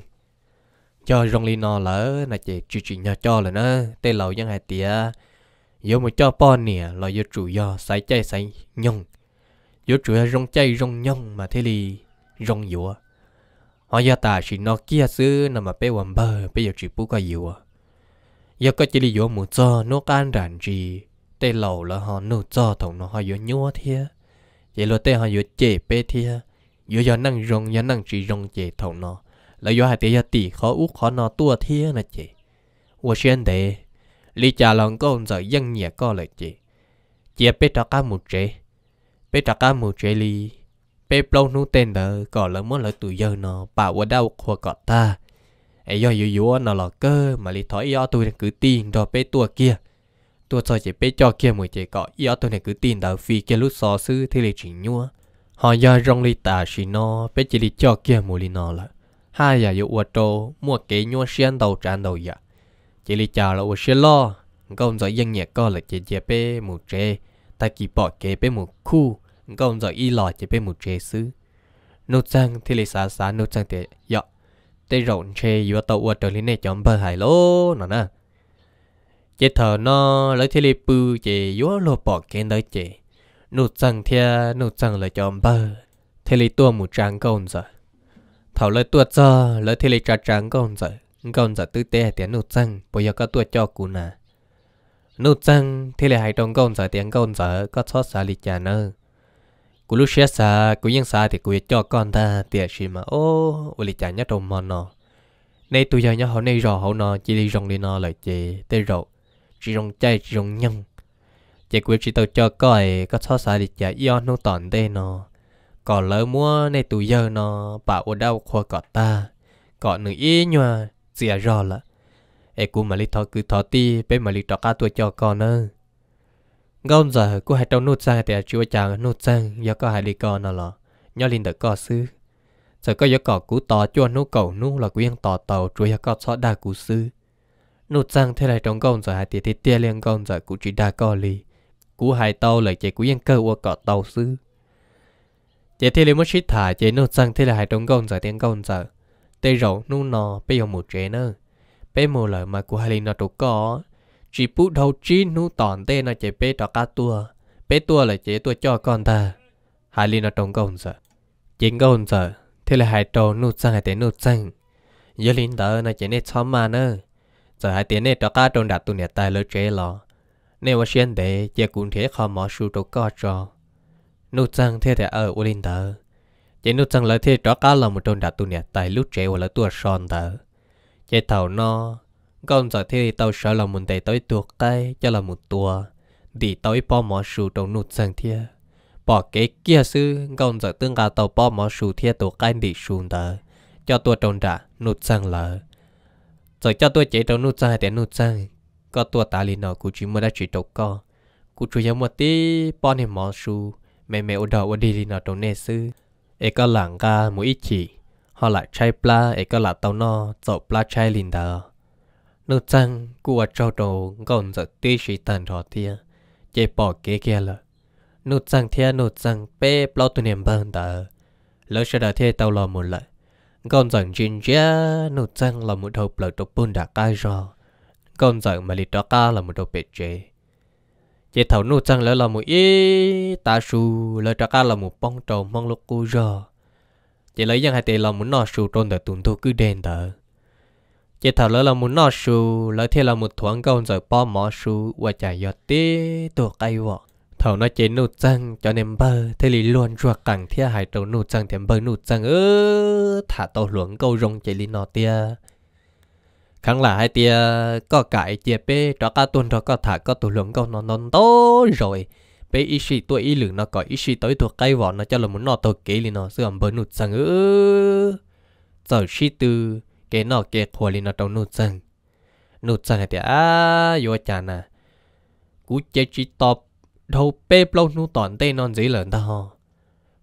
[SPEAKER 1] cho rồng li nó lỡ là chỉ chỉ chỉ nhớ cho là nó tê lầu dân hai tía yếu một cho pon nè là yếu chủ do sai chay sai nhung, yếu chủ rồng chay rồng nhung mà thế li rồng yếu họ gia ta chỉ nó kia xứ nằm mà bé quần bơ bây giờ chỉ bú cái yếu giờ có chỉ là một cho nó can đảm gì tê lâu là họ nô cho thằng nó họ vô nhua thia vậy là tê họ vô chế bê thia vô giờ năng rong giờ năng chỉ rong chế thằng nó là vô hai tê giờ tỷ khó út khó nó tua thia là chị và xuyên đề lý trả lòng con giờ dân nhẹ co lại chị chị bê trả cá một chế bê trả cá một chế li bê lâu nu tên đó còn là muốn là tụi giờ nó bảo ở đau khoa cọt ta ai do yếu yếu nó là cơ mà lý thói yếu tôi cứ tin rồi bé tua kia tua cho chỉ bé cho kia mùi chỉ có yếu tôi này cứ tin đầu phi kia lúc so sư thì lý chỉ nhua họ do rong lý tả xì nó bé chỉ lý cho kia mùi lý nó là hai giờ yếu uất trâu mua kế nhua xiên đầu tràn đầu giờ chỉ lý chờ là uất xiên lo công giỏi dân nhạc co là chỉ chỉ bé mù trê ta kỳ bỏ kế bé mù khu công giỏi y lò chỉ bé mù trê sư nốt trang thì lý xá xá nốt trang thì yếu tê rộn chê yếu tàu ua trở lên này chọn bờ hải lô nó nè chế thờ nó lấy thế lê bư chế yếu lô bỏ kén đấy chế nụ chẳng thia nụ chẳng lấy chọn bờ thế lê tua một trang công giờ thảo lấy tua cho lấy thế lê trả trang công giờ công giờ tư tê tiếng nụ chẳng bây giờ có tua cho cú nà nụ chẳng thế lê hai trong công giờ tiếng công giờ có sót xa lì chà nơ cú lúc xé xa cú yên xa thì cú cho con ta tiệt gì mà ô uli chả nhớ trồng mòn nọ nay tụi giờ nhớ họ nay rò họ nọ chỉ đi đi nọ lời chị tê rậu chỉ rong chay chỉ rong nhung chị cú chỉ tao cho coi có so xa thì chả yêu nó tòn tê nọ còn lỡ mua nay tụi giờ nọ bảo ở đâu khoa cọ ta cọ nửa ý nhòa dìa rò là ai cú mà lý thọ cứ thọ ti mà lý trọ cá tụi cho con nữa ngôn giờ cô hãy trong nút sang thì chúa chàng nút sang do có hai đi con nào lọ nhớ linh được có sư giờ có gió cỏ cú tò cho nút cầu nút là quyên tò tàu chúa giờ có xóa đa cú sư nút sang thế này trong ngôn giờ hai thì thì tia liên ngôn giờ cú chỉ đa co lì cú hai tàu lại chỉ cú yên cơ qua cọ tàu sư chỉ thì lấy mất shit thả chỉ nút sang thế là hai trong ngôn giờ tiếng ngôn giờ tê rậu nút nò bây giờ một trẻ nữa bây mù lời mà cú hai linh nó trụ có chỉ phụ đầu chi nu tòn tê nó chế bê cho cá tua bê tua là chế tua cho con ta hai ly nó trông công sợ chính công sợ thế là hai trâu nu sang hai tế nu sang giờ linh tờ nó chế nê xóm mà nữa giờ hai tiền nê cho cá trông đặt tụi nè tài lỡ chế lo nếu mà xuyên tế chế cũng thế khó mỏ su trâu co cho nu sang thế thì ở u linh tờ chế nu sang lỡ thế cho cá là một trông đặt tụi nè tài lúc chế hoặc là tua son tờ chế thầu nó còn giờ thì tao sợ là một để tới tuột cái cho là một tua đi tới bỏ mỏ sù trong nút sang thia bỏ cái kia sư còn giờ tương cả tao bỏ mỏ sù thia tuột cái đi xuống đó cho tua trong đã nút sang lỡ rồi cho tua chế trong nút sang để nút sang có tua ta lì nó cũng chỉ mới đã chỉ đầu co cũng chỉ giống một tí bỏ nên mỏ sù mẹ mẹ ở đầu ở đi đi nó trong nè sư ấy có làng ca mũi ít chỉ họ lại chạy pla ấy có là tàu nó no, 走 pla chạy lìn đó nó chăng của trâu đồ còn giờ tuy sĩ tàn rõ thia chế bỏ kế kia là nó chăng thia nó chăng bê bao tu niệm bơn tờ lỡ sẽ đã thia tao lò một lại còn giờ chín chế nó chăng là một hộp lợi tục bún đã cai rồi còn giờ mà lì đó ca là một hộp bệt chế chế thầu nó chăng lỡ là một ý ta su lỡ đó ca là một bông trầu mong lúc cú rồi chế lấy dân hai tề là một nọ su trôn tờ tuần thu cứ đen tờ chỉ thảo lỡ là muốn nọ su lỡ thì là một thoáng câu rồi bỏ mỏ su và trả giọt tí tổ cây vọ thảo nó chế nụ trăng cho nên bơ thế lì luôn ruột cẳng thia hải tổ nụ trăng thêm bơ nụ trăng ơ thả tổ luống câu rong chế lì nọ tia khăng là hai tia có cãi chia bê cho cả tuần cho có thả có tổ luống câu nó non to rồi bé ý sĩ tôi ý lượng nó có ý sĩ tới thuộc cây vỏ nó cho là muốn nọ tàu kế lì nọ sửa bơ nụ trăng ơ giờ sĩ từ cái nó cái khổ lên nó trong nút chân nút chân này thì à vô chả nè cú chế chỉ top đầu bê lâu nút toàn tê non dễ lớn ta ho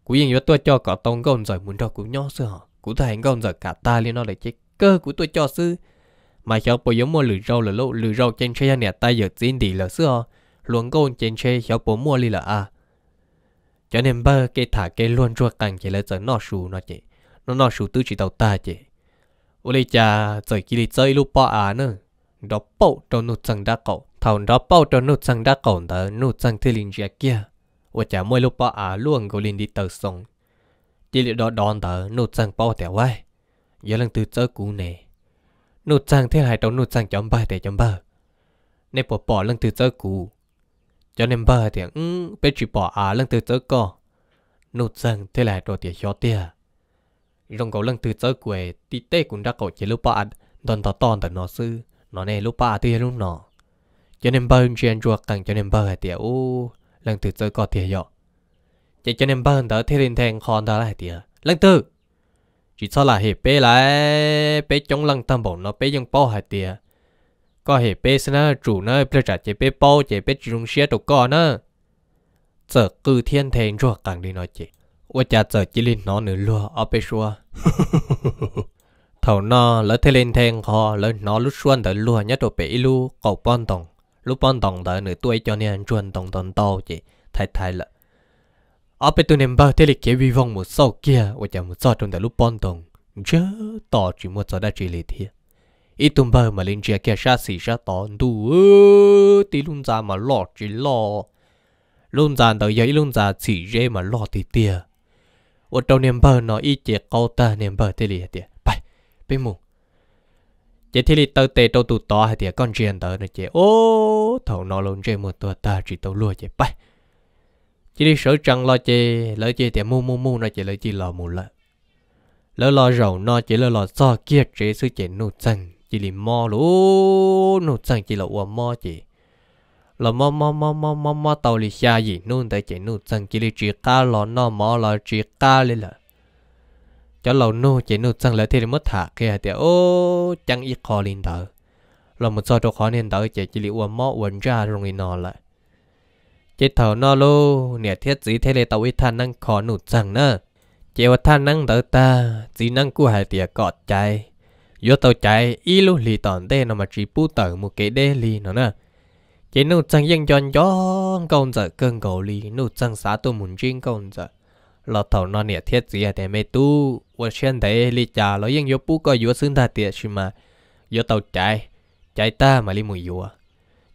[SPEAKER 1] cú yên vô tôi cho cả tông gông rồi muốn cho cú nhỏ sư họ cú thành gông rồi cả ta lên nó lại chết cơ cú tôi cho sư mà cháu bố giống mua lử rau là lỗ râu rau trên xe nhà ta giờ xin đi là sư họ luôn gông trên xe cháu bố mua lì là à cho nên bơ cái thả cái luôn cho càng chỉ là giờ nó sù nó chỉ nó nó sù tư chỉ tàu ta chỉ อุลิจาเจอกิริเจอลูกป้ออาเนอะดอปเป้าตัวนุจังดาเก่าท่าดอปเป้าตัวนุจังดาเก่าแตนุจังที่ลินเจียเกียว่าจะมวยลูกป้ออาล่วงกอลินดิเตอร์ส่งจิลิดอดอนแต่นุจังป้อแต่ไว้อย่าลังตือเจอกูเน่นุจังที่ไหตัวนุจังจอมบ่าแต่จอมบ่าในปอปอลังตือเจอกู cho เ ê n bà ี h ปอ b อ chỉ bỏ à l ầ เจ้าก็นุชัง ằ n g thế là đồ t i ề ยชอเตี้ย rong cầu lăng từ chơi quê tí tê cũng đã cầu chế lúc ba đòn tỏ tòn tờ nó sư nó nè lúc ba thì lúc nọ cho nên bơ chuyện chuột càng cho nên bơ hay tiệt u lăng tư chơi có tiệt dọ chỉ cho nên bơ tớ thế lên thèn khòn tớ lại tiệt lăng từ chỉ sao là hiệp bê lại bê chống lăng tâm bổng nó bê dùng bao hay tiệt có hiệp bê xin nó chủ nó bê trả chế bê bao chế bê chỉ dùng xe đồ con giờ cứ thiên thèn chuột càng đi nói chuyện quá sợ chỉ lên nửa ở 我家这几里哪能路啊？别说，头那来天天天哈，来哪路顺的路，人都别路搞搬动，路搬动的你对叫人转动动到去，太太了。à bây tôi ném bao thế lịch cái vi vong một sau kia, và chả một sau trong đại lúc bon tòng, chớ tỏ chỉ một sau đã chỉ lì thiệt. ít tuần bao mà lên chia kia xa xỉ xa tỏ đủ tí luôn ra mà lọt chỉ lọ, luôn ra tới giờ luôn ra chỉ rê mà lọt thì tiệt. 我周年报呢一节高大年报这里的，拜，别木。chế thì li tơ tê tàu tụ to hay thì con chuyện tớ nó chế ô thầu nó luôn chơi một tuần ta chỉ tàu lúa chế bay chỉ đi sở trăng lo chế lỡ chế thì mu mu mu nó chế lỡ chế lò mù lợ lỡ lò rầu nó chế lỡ lo so kia chế sư chế nụ chân chỉ li mò lú nụ chân chỉ là uo mò chế là mò mò mò mò mò mò tàu lì xa gì nôn tại chạy nôn chẳng chỉ lì chỉ ca lò nó mò là chỉ ca lì là cho lầu nô chạy nôn chẳng lại thì mất thả kia thì ô chẳng ít khó liên đỡ là một số chỗ khó liên đỡ chạy chỉ lì uốn mò uốn ra rồi nó lại chạy thầu nó lô nè thiết gì thế này tàu ít than năng khó nụ chẳng nữa, chạy vật than năng đỡ ta chỉ năng của hai tiệt gọt chạy vô tàu chạy ít lô lì tòn đê nó mà chỉ pu tờ một cái đê li nó nè ยนูจังยังจนจอนกงจะกงกอลีนูจังสาตัวมุนจิงกงจะลาตอนนี่เทียดเสีแต่ไม่ตู้วันเช่นแต่ลีจาเรายังยปุ๊ก็ยัวซึ่งตาเตียชิมาโยตาใจ ใจตามาลิมุยัว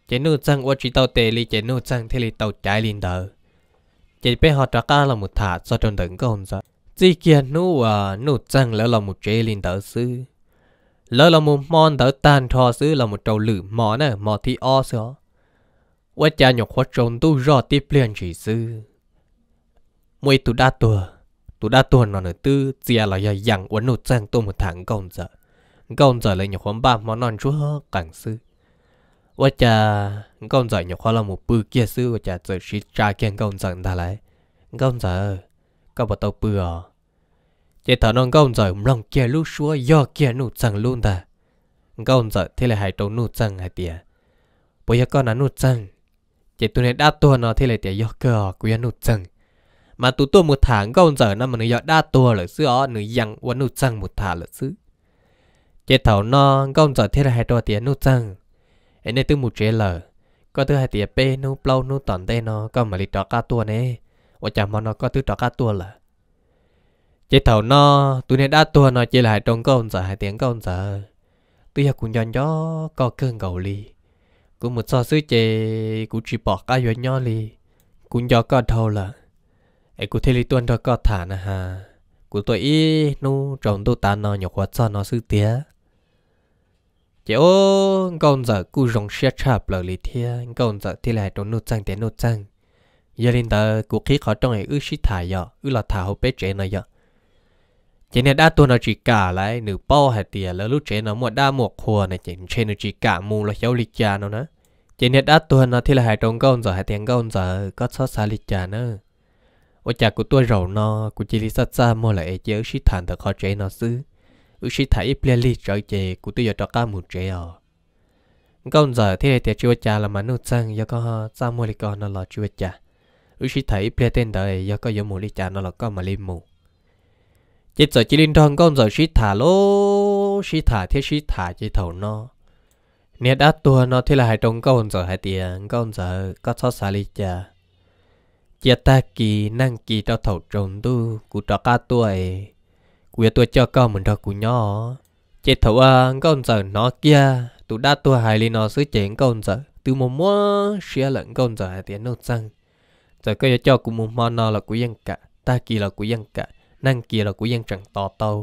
[SPEAKER 1] เจนูจังว่าจีตาเตลิเจนูจังเทลเตาใจลินเดอร์เจเป็นหอตรก้าลมุถาสอดนถึงกงจะจีเกียนูว่านูจังแล้วรลมุเจลินเดอร์ซื้อ แล้วรลมุมอนเดอร์ตันทอซื้อรลมุเจ้าลืมหมอน่ะหมอที่อ้อซื้อว่าจะหยกหัวจงตู้รอตีเปลี่ยนฉีซื้อมวยตุดาตัวตุดาตัวนอนตื้อเจียลอยยังวันนุแจ้งตัวมุถังกงจะกงจะเลยหยกหัวบ้ามอนอนชั่วกังซื้อว่าจะกงจะหยกหัวเราหมูปื้อเกี้ยซื้อว่าจะเจอชิจาเกี้ยกงจังได้ไรกงจะก็บอกตัวเปลือจะถอนกงจะมลองเกี้ยลูกชัวย่อเกี้ยนุจังลุ่นแต่กงจะที่เลยหายตรงนุจังหายเตียปุยก็นั้นนุจัง chỉ tụi này đa tua nó thì lại để do cơ quý nụ chừng mà tụi tôi một tháng gông giờ năm mà nó do đa tua là xứ ó nó dặn uốn nụ chừng một tháng là xứ chế thầu nó gông giờ thì là hai đôi tiền nụ chừng anh này tôi một chế lờ có thứ hai tiền bê nụ plau nụ tòn tê nó có mà lì trọ cá tua nè và chả mà nó có thứ trọ cá tua là chế thầu nó tụi này đa tua nó chỉ là hai trong gông giờ hai tiếng gông giờ tôi cũng nhận cho có cơn gầu ly cũng một so sứ chè cũng chỉ bỏ cả vô nhau li cũng do có thâu là ấy cũng thấy lý tuân cho có thả nè ha cũng tôi ý nu trồng tu ta nó nhọc hoạt cho nó sứ tía chị ô con giờ cũng rong xe chạp lời li thia con giờ thì lại trồng nô trăng tiền nô trăng giờ linh tờ cũng khí khó trong ấy ư sĩ thả giờ ư là thả hậu bé trẻ này giờ chỉ nên đa tuôn nó chỉ cả lại nửa bao hạt tiền là lúc trẻ nó mua đa một khùa này chỉ trên nó chỉ cả mù là cháu lịch già nó nữa chỉ nên đa tuôn nó thì là hai trong công giờ hai tiếng công giờ có xót xa lịch cha nữa ở cha của tôi rầu nó của chỉ lý sát xa mua lại chứ sĩ thản thật khó chế nó xứ ước sĩ thải ít lên lịch trở về của tôi giờ cho cá một chế ở công giờ thì là tiệt chưa cha là mà nô sang do có xa mua lịch con nó là chưa cha ước sĩ thải ít lên tên đời do có giống mua lịch cha nó là có mà lên mù chỉ giờ chỉ linh thong con giờ xí thả lô xí thả thế xí thả chỉ thầu nó nè đã tua nó thế là hai trong con giờ hai tiền con giờ có sao xa lý cha chia ta kỳ năng kỳ cho thầu trồng tu cụ cho cá tuổi cụ tôi cho con mình cho cụ nhỏ chỉ thầu à con giờ nó kia tụ đã tua hai linh nó xứ chén con giờ từ một mua xia lẫn con giờ hai tiền nó sang giờ cái cho cụ một món nó là cụ dân cả ta kỳ là cụ dân cả năng kia là của dân trần to to,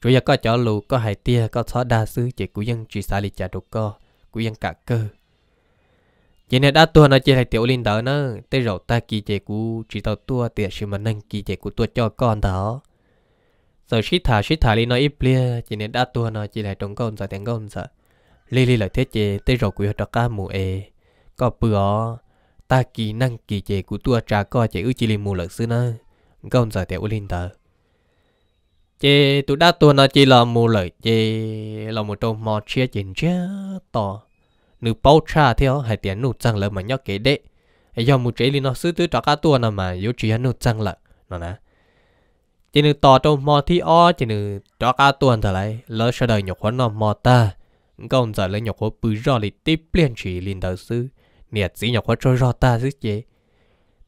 [SPEAKER 1] chủ yếu có chó lù có hải tia có thó đa sứ chỉ của dân chỉ xa lì chả đồ co của dân cả cơ chỉ này đã tua nó chỉ là tiểu linh đỡ nó tới rồi ta kỳ chế của chỉ tàu tua tiệt sự mà năng kỳ chế của tua cho con đó rồi sĩ thả sĩ thả li nó ít lia chỉ nên đã tua nó chỉ là trong con sợ tiếng con sợ li li lại thế chế tới rồi của đó cá mù e, có bữa ta kỳ năng kỳ chế của tua trả co chỉ ư chỉ li mù lợn xưa nó con sợ tiểu linh đỡ chị tụi đã tuần là chị là mù lợi chị là một trong mò chia chuyện chia to nữ bao cha theo hai tiền nụ chẳng lợi mà nhóc kế đệ ấy do một chế li nó sư tư cho cá tuần là mà yếu chỉ nụ chẳng lợi nó nè chị nữ to trong mò thi o chị nữ cho cá tuần thở lại lỡ sau đời nhọc quán nó mò ta còn giờ lấy nhọc quán bự rõ lì tiếp liên chỉ liền đầu sư nhiệt sĩ nhọc quán cho rõ ta dứt chế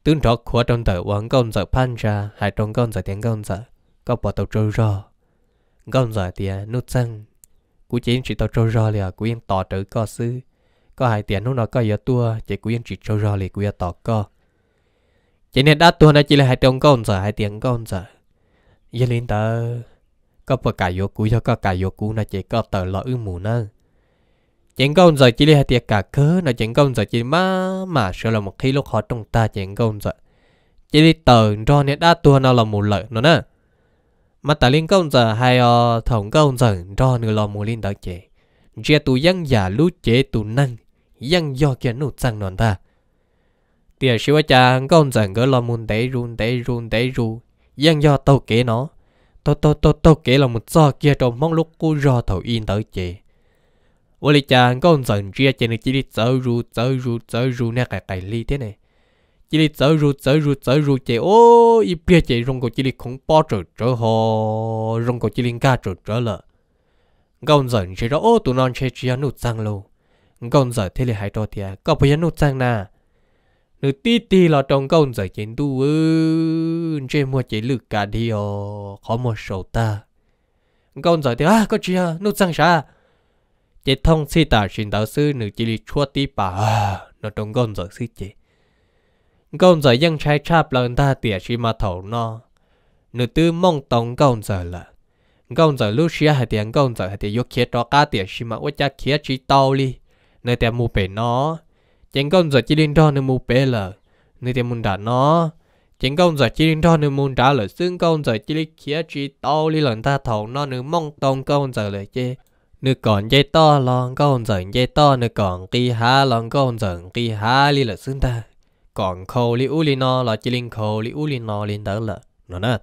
[SPEAKER 1] tương đó khóa trong tờ quán công giờ pan cha hai trong công giờ tiếng công giờ có bỏ tàu trâu rò gom giỏi thì nút xăng cú chiến chỉ tàu trâu rò là cú yên tỏ trữ co sư có hai tiền nó nói có giờ tua chỉ cú yên chỉ trâu rò là cú yên tỏ co chỉ nên đã tua nó chỉ là hai tiếng con giờ hai tiếng con giờ giờ lên tờ có bỏ cả vô cú cho có cả vô cú nó chỉ có tờ lọ ư mù nữa chỉ công giờ chỉ là hai tiếng cả khứ nó chỉ công giờ chỉ má mà sợ là một khi lúc họ trong ta chỉ công giờ chỉ đi tờ cho nên đã tua nó là một lợi nó nè mà ta liên công giờ hay ở ờ, thổng công giờ cho nửa lò mù liên đó chế chia tụ dân giả lú chế tụ năng dân do kia nụ sang nón ta tiệt sư cha công giờ gỡ lò mù đầy run đầy run đầy run dân do tàu kế nó tàu tàu tàu tàu kế là một do kia trong mong lúc cô do thầu yên tới chế ôi cha công giờ chia trên chỉ đi chơi ru chơi ru chơi ru nè cái cái ly thế này chỉ đi chở ru chở ru chở ru chạy ô y bia chạy rong cổ chỉ đi không bỏ trở trở hồ rong cổ chỉ đi ga trở trở lợ gông giận chỉ đó ô tụ non chơi chia nụ trang lâu gông giận thế hai trò thìa có phải giờ nụ na? nà nữ tí tí là trong gông giận chiến tu ư chơi mua chạy lự cả đi ô khó mua sầu ta gông giận thì à có chia nụ trang sa? chế thông si tả xin đạo sư nữ chỉ đi chua tí bà à, nó trong gông giận sư chế gồm giờ dân trai chạp lần ta tỉa chỉ mà thầu nó nữ tư mong tông gồm giờ là gồm giờ lúc xia hai tiếng gồm giờ hai tiếng yếu kia đó cá tỉa chỉ mà quất kia chỉ tàu đi nơi tiếng mua bể nó chẳng gồm giờ chỉ liên đó nơi mua bể là nơi tiếng muốn đả nó chẳng gồm giờ chỉ liên đó nơi muốn đả là xương gồm giờ chỉ liên kia chỉ tàu đi lần ta thầu nó nữ mong tông gồm giờ là chê nữ còn dây to lòng gồm giờ dây to nữ còn kia há lòng gồm giờ kia há đi là xương ta còn khâu li u li no là chỉ linh khâu li u li no linh đó là nó nè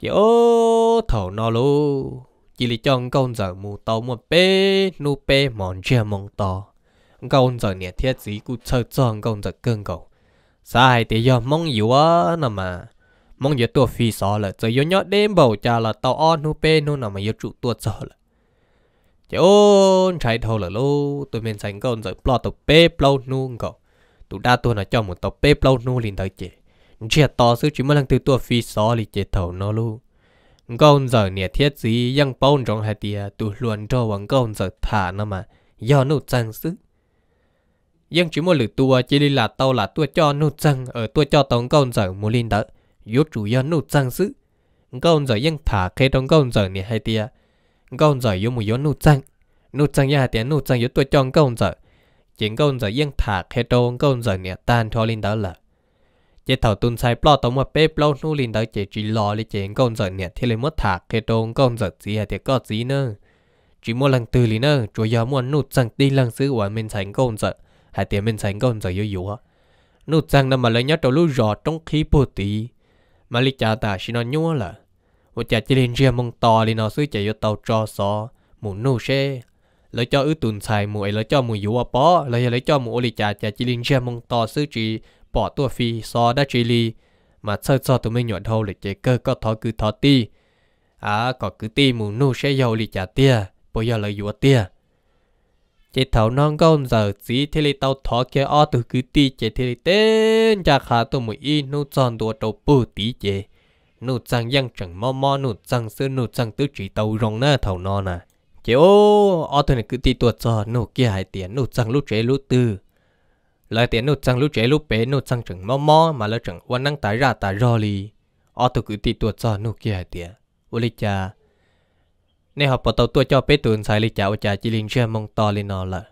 [SPEAKER 1] chỉ ô thầu no lu chỉ li chọn công giờ mù tàu một bê nu bê mòn chia mòn to công giờ nè thiết gì cũng chơi chọn công giờ cơn cầu sai thì do mong yếu á nè mà mong yếu tua phi xó là giờ yếu nhớ đêm bầu cha là tàu on nu bê nu nè mà yếu trụ tua sợ là chỉ ô chạy thầu là lu tôi mình sánh công giờ plot tụ bê plot nu cầu tụ đa tôi là cho một tàu bếp lâu nu liền tới chị chia to sư chỉ mới lần từ tua phi xó lì chế thầu nó lu con giờ nè thiết gì yang bông trong hai tia tụ luôn cho bằng con giờ thả nó mà do nụ trang sức nhưng chỉ một lửa tua chỉ đi là tàu là tua cho nụ trăng ở tua cho tàu con giờ một linh đỡ yếu chủ yếu nụ trăng sức, con giờ nhưng thả khi trong con giờ nè hai tia con giờ yếu một yếu nụ trăng nụ trăng nhà tiền nụ trăng yếu tua cho con giờ chính côn giờ yên thả khi đô côn giờ nè tan cho linh đó là chế thầu tuân sai plo tống mà bếp lâu nu linh đó chế chỉ lo lấy chế côn giờ nè thì lấy mất thả khi đô côn giờ gì thì có gì nữa chỉ mua lần từ lý nữa chủ yếu mua nút chẳng đi lần xứ của mình thành côn giờ hay tiền mình thành côn giờ yếu yếu nút chẳng nằm mà lấy nhớ trâu lú rọ trong khí bồ tí mà lý cha ta xin nó nhua là một cha chỉ lên riêng mong to lên nó xứ chế yếu tàu cho so muốn nụ xe lấy cho ứ tuần xài mùi lấy cho mùi dũ bó lấy cho mùi ô lì chà chà chỉ linh ra mong to bỏ tua phi so đã mà sơ so tụi mình nhọn thâu lịch chế cơ có thọ cứ thọ ti à có cứ ti mù nu sẽ giàu lì chà tia bây giờ lấy dũ tia chế thảo non con giờ chỉ thế li tao thọ kia o từ cứ ti chế thế li tên chà khá tụi mùi y nu tròn đùa đầu bù tí chế nụ chẳng giang chẳng mò mò nụ chẳng sư nụ chẳng tứ tàu rong nè thảo non à chỉ ô ô tôi này cứ ti tuột cho nô kia hai tiền nô trăng lúc chế lúc tư lại tiền nô trăng lúc chế lúc bé nô trăng chẳng mò mò mà lại chẳng quan năng tái ra tái rò li ô tôi cứ ti tuột cho nô kia hai tiền ô lý cha nên họ bỏ tàu tua cho bé tuần xài lý cha ô cha chỉ linh chưa mong to lên nó là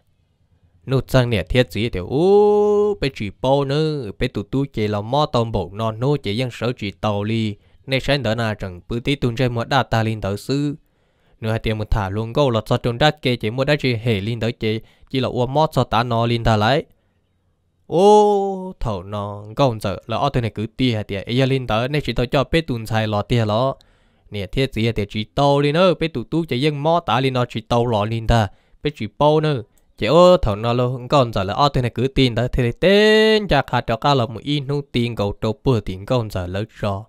[SPEAKER 1] nô trăng nè thiết gì thì ô bé chỉ bao nữa bé tụ tu chế là mò tàu bộ non nô chế dân sở chỉ tàu li nên sáng đỡ na chẳng bữa tí tuần chơi một đa ta linh đỡ sư nữa hai tiền một thả luôn gấu là cho chúng ta kê chỉ một đã chỉ hề linh tới chỉ chỉ là uo mót cho ta nó linh thả lấy. ô thầu nó gấu giờ là ở đây này cứ tia hai tiền ấy linh tới nên chỉ tôi cho bé tuần xài lọ tia lọ nè thiết gì à, thì chỉ tàu linh ơi bé tụ tu chỉ dân mót ta linh nó chỉ tàu lọ linh thả bé chỉ bao nữa chỉ ô thầu nó luôn gấu giờ là ở đây này cứ tin tới thì tên chắc hạt cho cá là một in nu tiền cầu trâu bữa tiền gấu giờ lớn rồi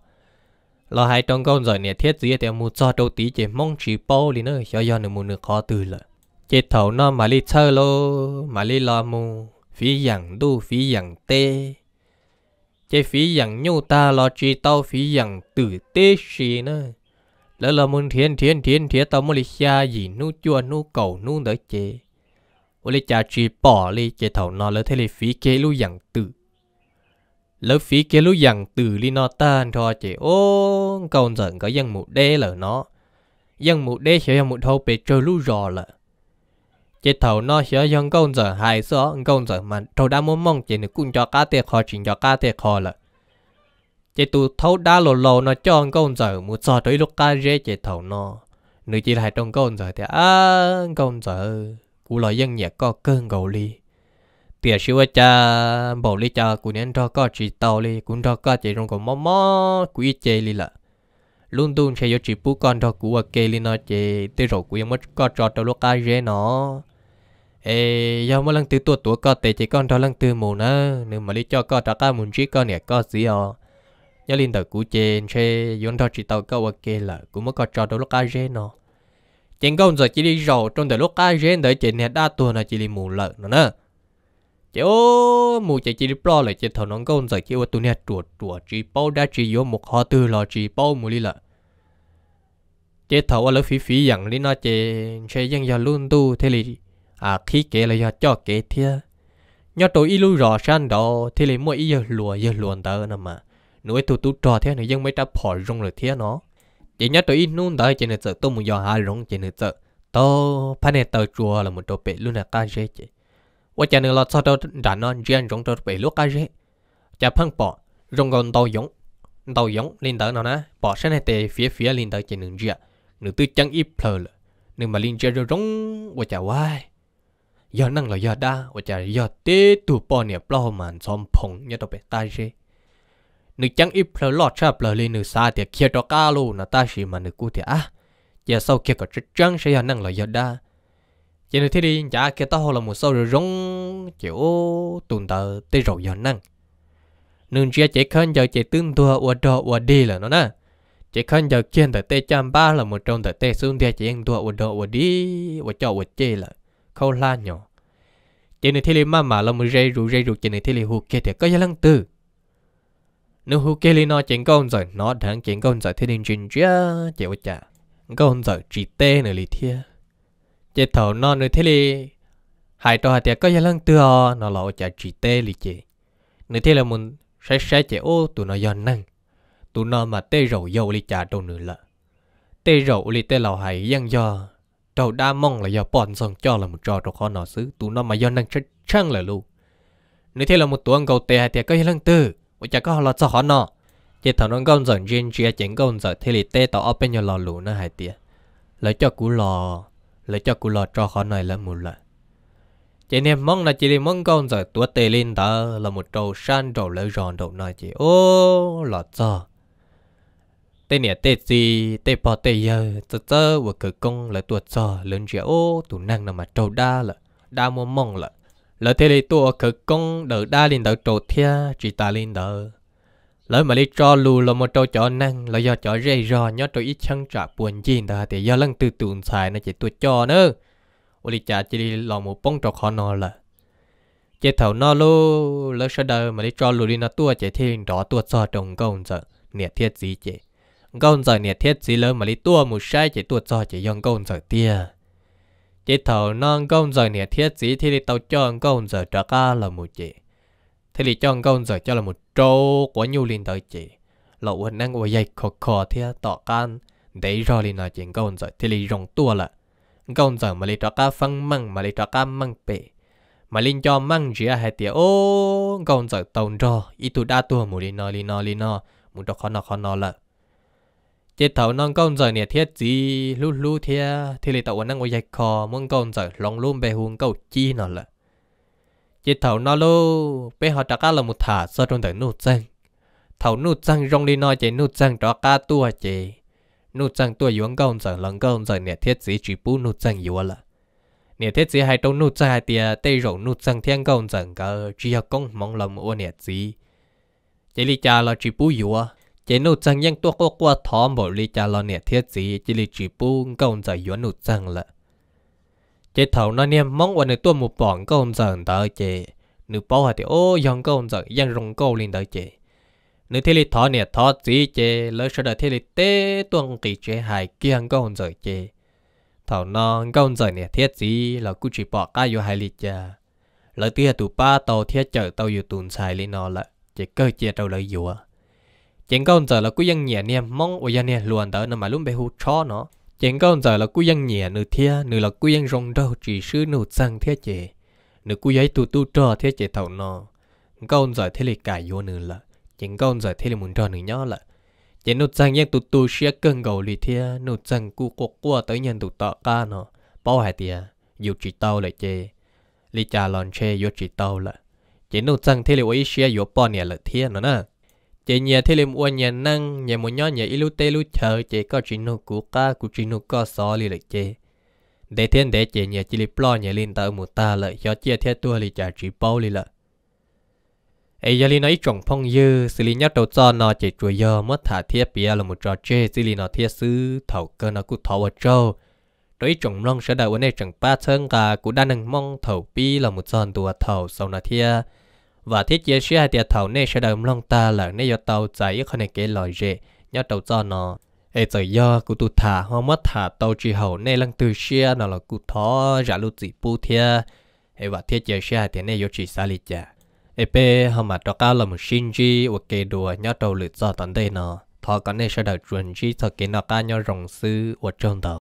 [SPEAKER 1] lo hai trong công rồi nè thiết gì thì mu cho đầu tí chỉ mong chỉ bao đi nữa cho do nữa mu nữa khó từ là chế thầu nó mà li chơi lô mà li lo mu phí rằng đu phí rằng tê chế phí rằng nhu ta lo chỉ tao phí rằng tử tê xì nữa lỡ là muốn thiên thiên thiên thiên tao muốn li xa gì nu chua nu cầu nu đỡ chế ô li cha chỉ bỏ li chế thầu nó lỡ thế li phí kê lu rằng tử lớp phí kia lúc dặn từ li nó tan cho chị ô còn giận có dân một đê là nó dân một đê sẽ dân một thâu bề trơ lúc rò lở chị thầu nó sẽ dân con giờ hai số con giờ mà thầu đã muốn mong chị nữa cũng cho cá tiệc khó chỉnh cho cá tiệc khó lở chị tụ thâu đã lồ lồ nó cho con giờ một giờ tới lúc cá rê chị thầu nó nữ chị lại trong con giờ thì à con giờ cụ loại dân nhẹ có cơn gầu ly bia xíu cha bỏ đi cha cũng nên cho có chỉ tàu đi cũng cho có chỉ trong còn mò mò quý chế đi là luôn luôn sẽ có chỉ bút con cho cú ok đi nó chế, tới rồi cũng mất có cho tàu lúc ai dễ nó ê giờ mà lần từ tuổi tuổi có tệ chỉ con cho lần từ mù nữa nếu mà đi cho có trả cả muốn chỉ con nè có gì à nhớ lên đầu cú chế chơi vốn cho chỉ tàu có ok là cú mất có cho tàu lúc ai dễ nó trên công giờ chỉ đi rồi trong đời lúc ai dễ đợi chị nè đa tuần là chỉ đi mù lợn nữa chị ô mù chị chỉ pro lại chị thằng nón con giải chị ô tụi nè chuột chuột chị bao đã chị vô một họ tư là chị bao mù đi là chị thầu ở phí phí rằng đi nó chị sẽ dân giờ luôn tu thế li à khí kể là giờ cho kể thia nhớ tôi ít lưu rõ san đó thế li mỗi giờ lùa giờ luồn tờ nè mà nuôi tụi tu trò thế này dân mới ta phỏ rong rồi thế nó chị nhớ tôi ít nôn tới chị nữa sợ tôi muốn giờ hà rong chị nữa sợ tôi phải này tờ chùa là một đồ bể luôn là ta dễ chế ว่าจะนึกเราชอบเราด่านอนเจียนจงตัวไปลูกกาเจจะพังปอรงกันเตาหยงเตาหยงลินเตอร์เนาะนะปอเส้นให้เตะเฟี้ยเฟี้ยลินเตอร์จีหนึ่งเจียหนึ่งตื้อจังอีเพลอเลยหนึ่งมาลินเจียจงว่าจะว่ายยอดนั่งเรายอดได้ว่าจะยอดเตะตัวปอเนี่ยปล้อมันซ้อมพงเนี่ยตัวไปตายเจหนึ่งจังอีเพลอลอดชาเพลอเลยหนึ่งซาเตียเคียดอกาลูนะตาชีมันหนึ่งกูเตียอ่ะจะเศร้าเคียดก็จะจังใช้ยอดนั่งเรายอดได้ chỉ nói thế đi chả kia tao là một số rồi rong chỗ tuần tờ tới rồi giờ năng nương chia chạy khăn giờ chạy tương thua ở đo ở đi là nó nè chạy khăn giờ trên tờ tê trăm ba là một trong tờ tê xuống thì chạy ăn thua ở đo ở đi ở chỗ ở chê là khâu la nhỏ chỉ nói thế đi mà mà là một rây rù rây rù chỉ nói thế đi hù kia thì có giá lăng tư nếu hù kia thì nó chỉ con rồi nó đang chỉ con rồi thế nên chuyện chia chỉ ua chả con rồi chỉ tê nữa li thiệt chế thầu nó nơi thế li hai trò hạt có gia lăng tựa nó lộ chả chỉ tê li chế nơi thế là mình sẽ sẽ chế ô tụi nó giòn năng tụi nó mà tê rầu dầu li chả đâu nữa lợ tê rầu li tê lầu hải giang do trâu đa mong là do bọn xong cho là một trò trò khó nó xứ tụi nó mà do năng chất chăng là luôn. nếu thế là một tuần cầu tệ thì có lần tư và chả có là cho họ nó chỉ thầu nó gom dần riêng chia chén gom dần thì lì tê tao ở bên nhà lò lù nó hai tiệt lấy cho cú lò Lấy cho cụ lọ cho khó này là một lần chị nên mong là chị đi mong con rồi tua tê lên đó là một trâu san trâu lỡ giòn đầu này chị ô là cho tê nè tê gì tê bò tê giờ tớ tớ vừa cử công là tua cho lớn chị ô tụ năng là mà trâu đa là đa mua mong là lỡ thế thì tua cử công đỡ đa lên đỡ trầu thia chị ta lên đỡ lỡ mà đi cho lù là một trâu chó năng là do chó rầy rò nhớ trâu ít chăng trả buồn gì ta thì do lăng từ tuần xài nó chỉ tôi cho nữa ô lý trả chỉ đi lò một bông trâu khó nò là chế thầu nò lô lỡ sơ đời mà đi cho lù đi nó tua chế thiên đó tua so trồng công giờ nhiệt thiết gì chế công giờ nhiệt thiết gì lỡ mà đi tua một sai chế tua so chế dòng công giờ tia chế thầu non công giờ nhiệt thiết gì thì đi tao cho công giờ trả ca là một chế thế thì cho con rồi cho là một trâu của nhu linh tới chị lộ quên năng của dạy khó khó thì tỏ can để rồi liền nói chuyện con rồi thế thì rộng tua là con rồi mà lấy cho cá phăng măng mà lấy cho cá măng bể mà linh cho măng rìa hai tia ô con rồi tàu rồi ít tu đa tua một liền nói liền nói liền nói một cho khó nó khó nó là chết thầu non con rồi nè thiết gì lú lú thế thì lấy tàu năng của dạy khó muốn con rồi lòng luôn bề huống câu chi nó là chỉ thầu nó lô bé họ trả cá là một thả sao trong đời nút chân, thầu nút chân rong đi nói chỉ nút răng trả cá tua chỉ nút chân tua yuống công giờ lần công giờ nè thiết sĩ chỉ bu nút chân yếu là nè thiết sĩ hai trong nút chân hai tia tây rộng nút chân thiên công giờ cơ chỉ học công mong lòng ô nè sĩ chỉ lý cha là chỉ bu yếu, chỉ nút chân yang tua qua qua thọ bộ lý cha là nè thiết sĩ chỉ lý chỉ bu công giờ yuo nút chân là chị thầu nó niêm mong quan tuôn một bọn có ông giận tới chị nữ bảo hạt thì ô dòng có ông giận dòng rung câu lên tới chị nữ thế lịch thọ nè thọ gì chị lỡ sợ đời thế lịch tế tuôn kỳ chế hài kia có ông giận chị thầu non có ông giận nè thiết gì là cứ chỉ bỏ cái vô hài lịch cha lỡ tia tụ ba tàu thiết chở tàu vô tùn xài lên nó là chị cơ chế đâu lỡ vô chén có ông giận là cứ dân nhẹ niêm mong ô dân nè luôn tới nó mà luôn bé hụt cho nó chẳng có giờ là cú dân nhẹ nửa thia nửa là cú dân rong đâu chỉ sư nửa sang thế chị nửa cú giấy tu tu trò thế chị thầu nó con giờ thế là cài vô nửa là chẳng con giờ thế là muốn trò nửa nhó là chỉ nửa sang nhé tu tu sẽ cơn cầu lì thia nửa sang cú cuộc qua tới nhân tu tọ ca nó bảo hai tia dù chỉ tao lại chị lì trà lon che dù chỉ tao là chỉ nửa sang thế là ấy sẽ vô bao nè là thia nó nè chị nhà thế liền mua nhà năng nhà một nhóm nhà ilu tê lu chờ chị có chuyện nô của ca của chuyện nô có xó li lịch chị để thiên để chị nhà chỉ li plo nhà lên tờ một ta lệ cho chia theo tua li trả chỉ bao li lợi ấy giờ li nói trồng phong dư xử lý nhát đầu cho nó chị chuối giờ mất thả thiết bia là một trò chơi xử lý nó thiết sứ thầu cơ nó cút thầu ở trâu đối trồng long sẽ đợi anh đề trồng ba thân cả cũng đang nâng mong thầu pi là một giòn tua thầu sau nó thiết và thiết chế sĩ hai tiệt thầu nên sẽ đồng long ta là nơi do tàu chạy không nên kế lời gì nhớ tàu cho nó ai giờ do cụ tu thả hoa mất thả tàu chỉ hậu nên lăng từ xe nó là cụ thó giả lưu chỉ bu thia ai và thiết chế sĩ hai tiệt nên do chỉ xa lì chả ai bé họ mà cho cao là một sinh chi và kê đùa nhớ tàu lựa cho tận đây nó thọ cái nơi sẽ đầm chuẩn chi thọ kê nó ca nhau rồng sư và trông đầu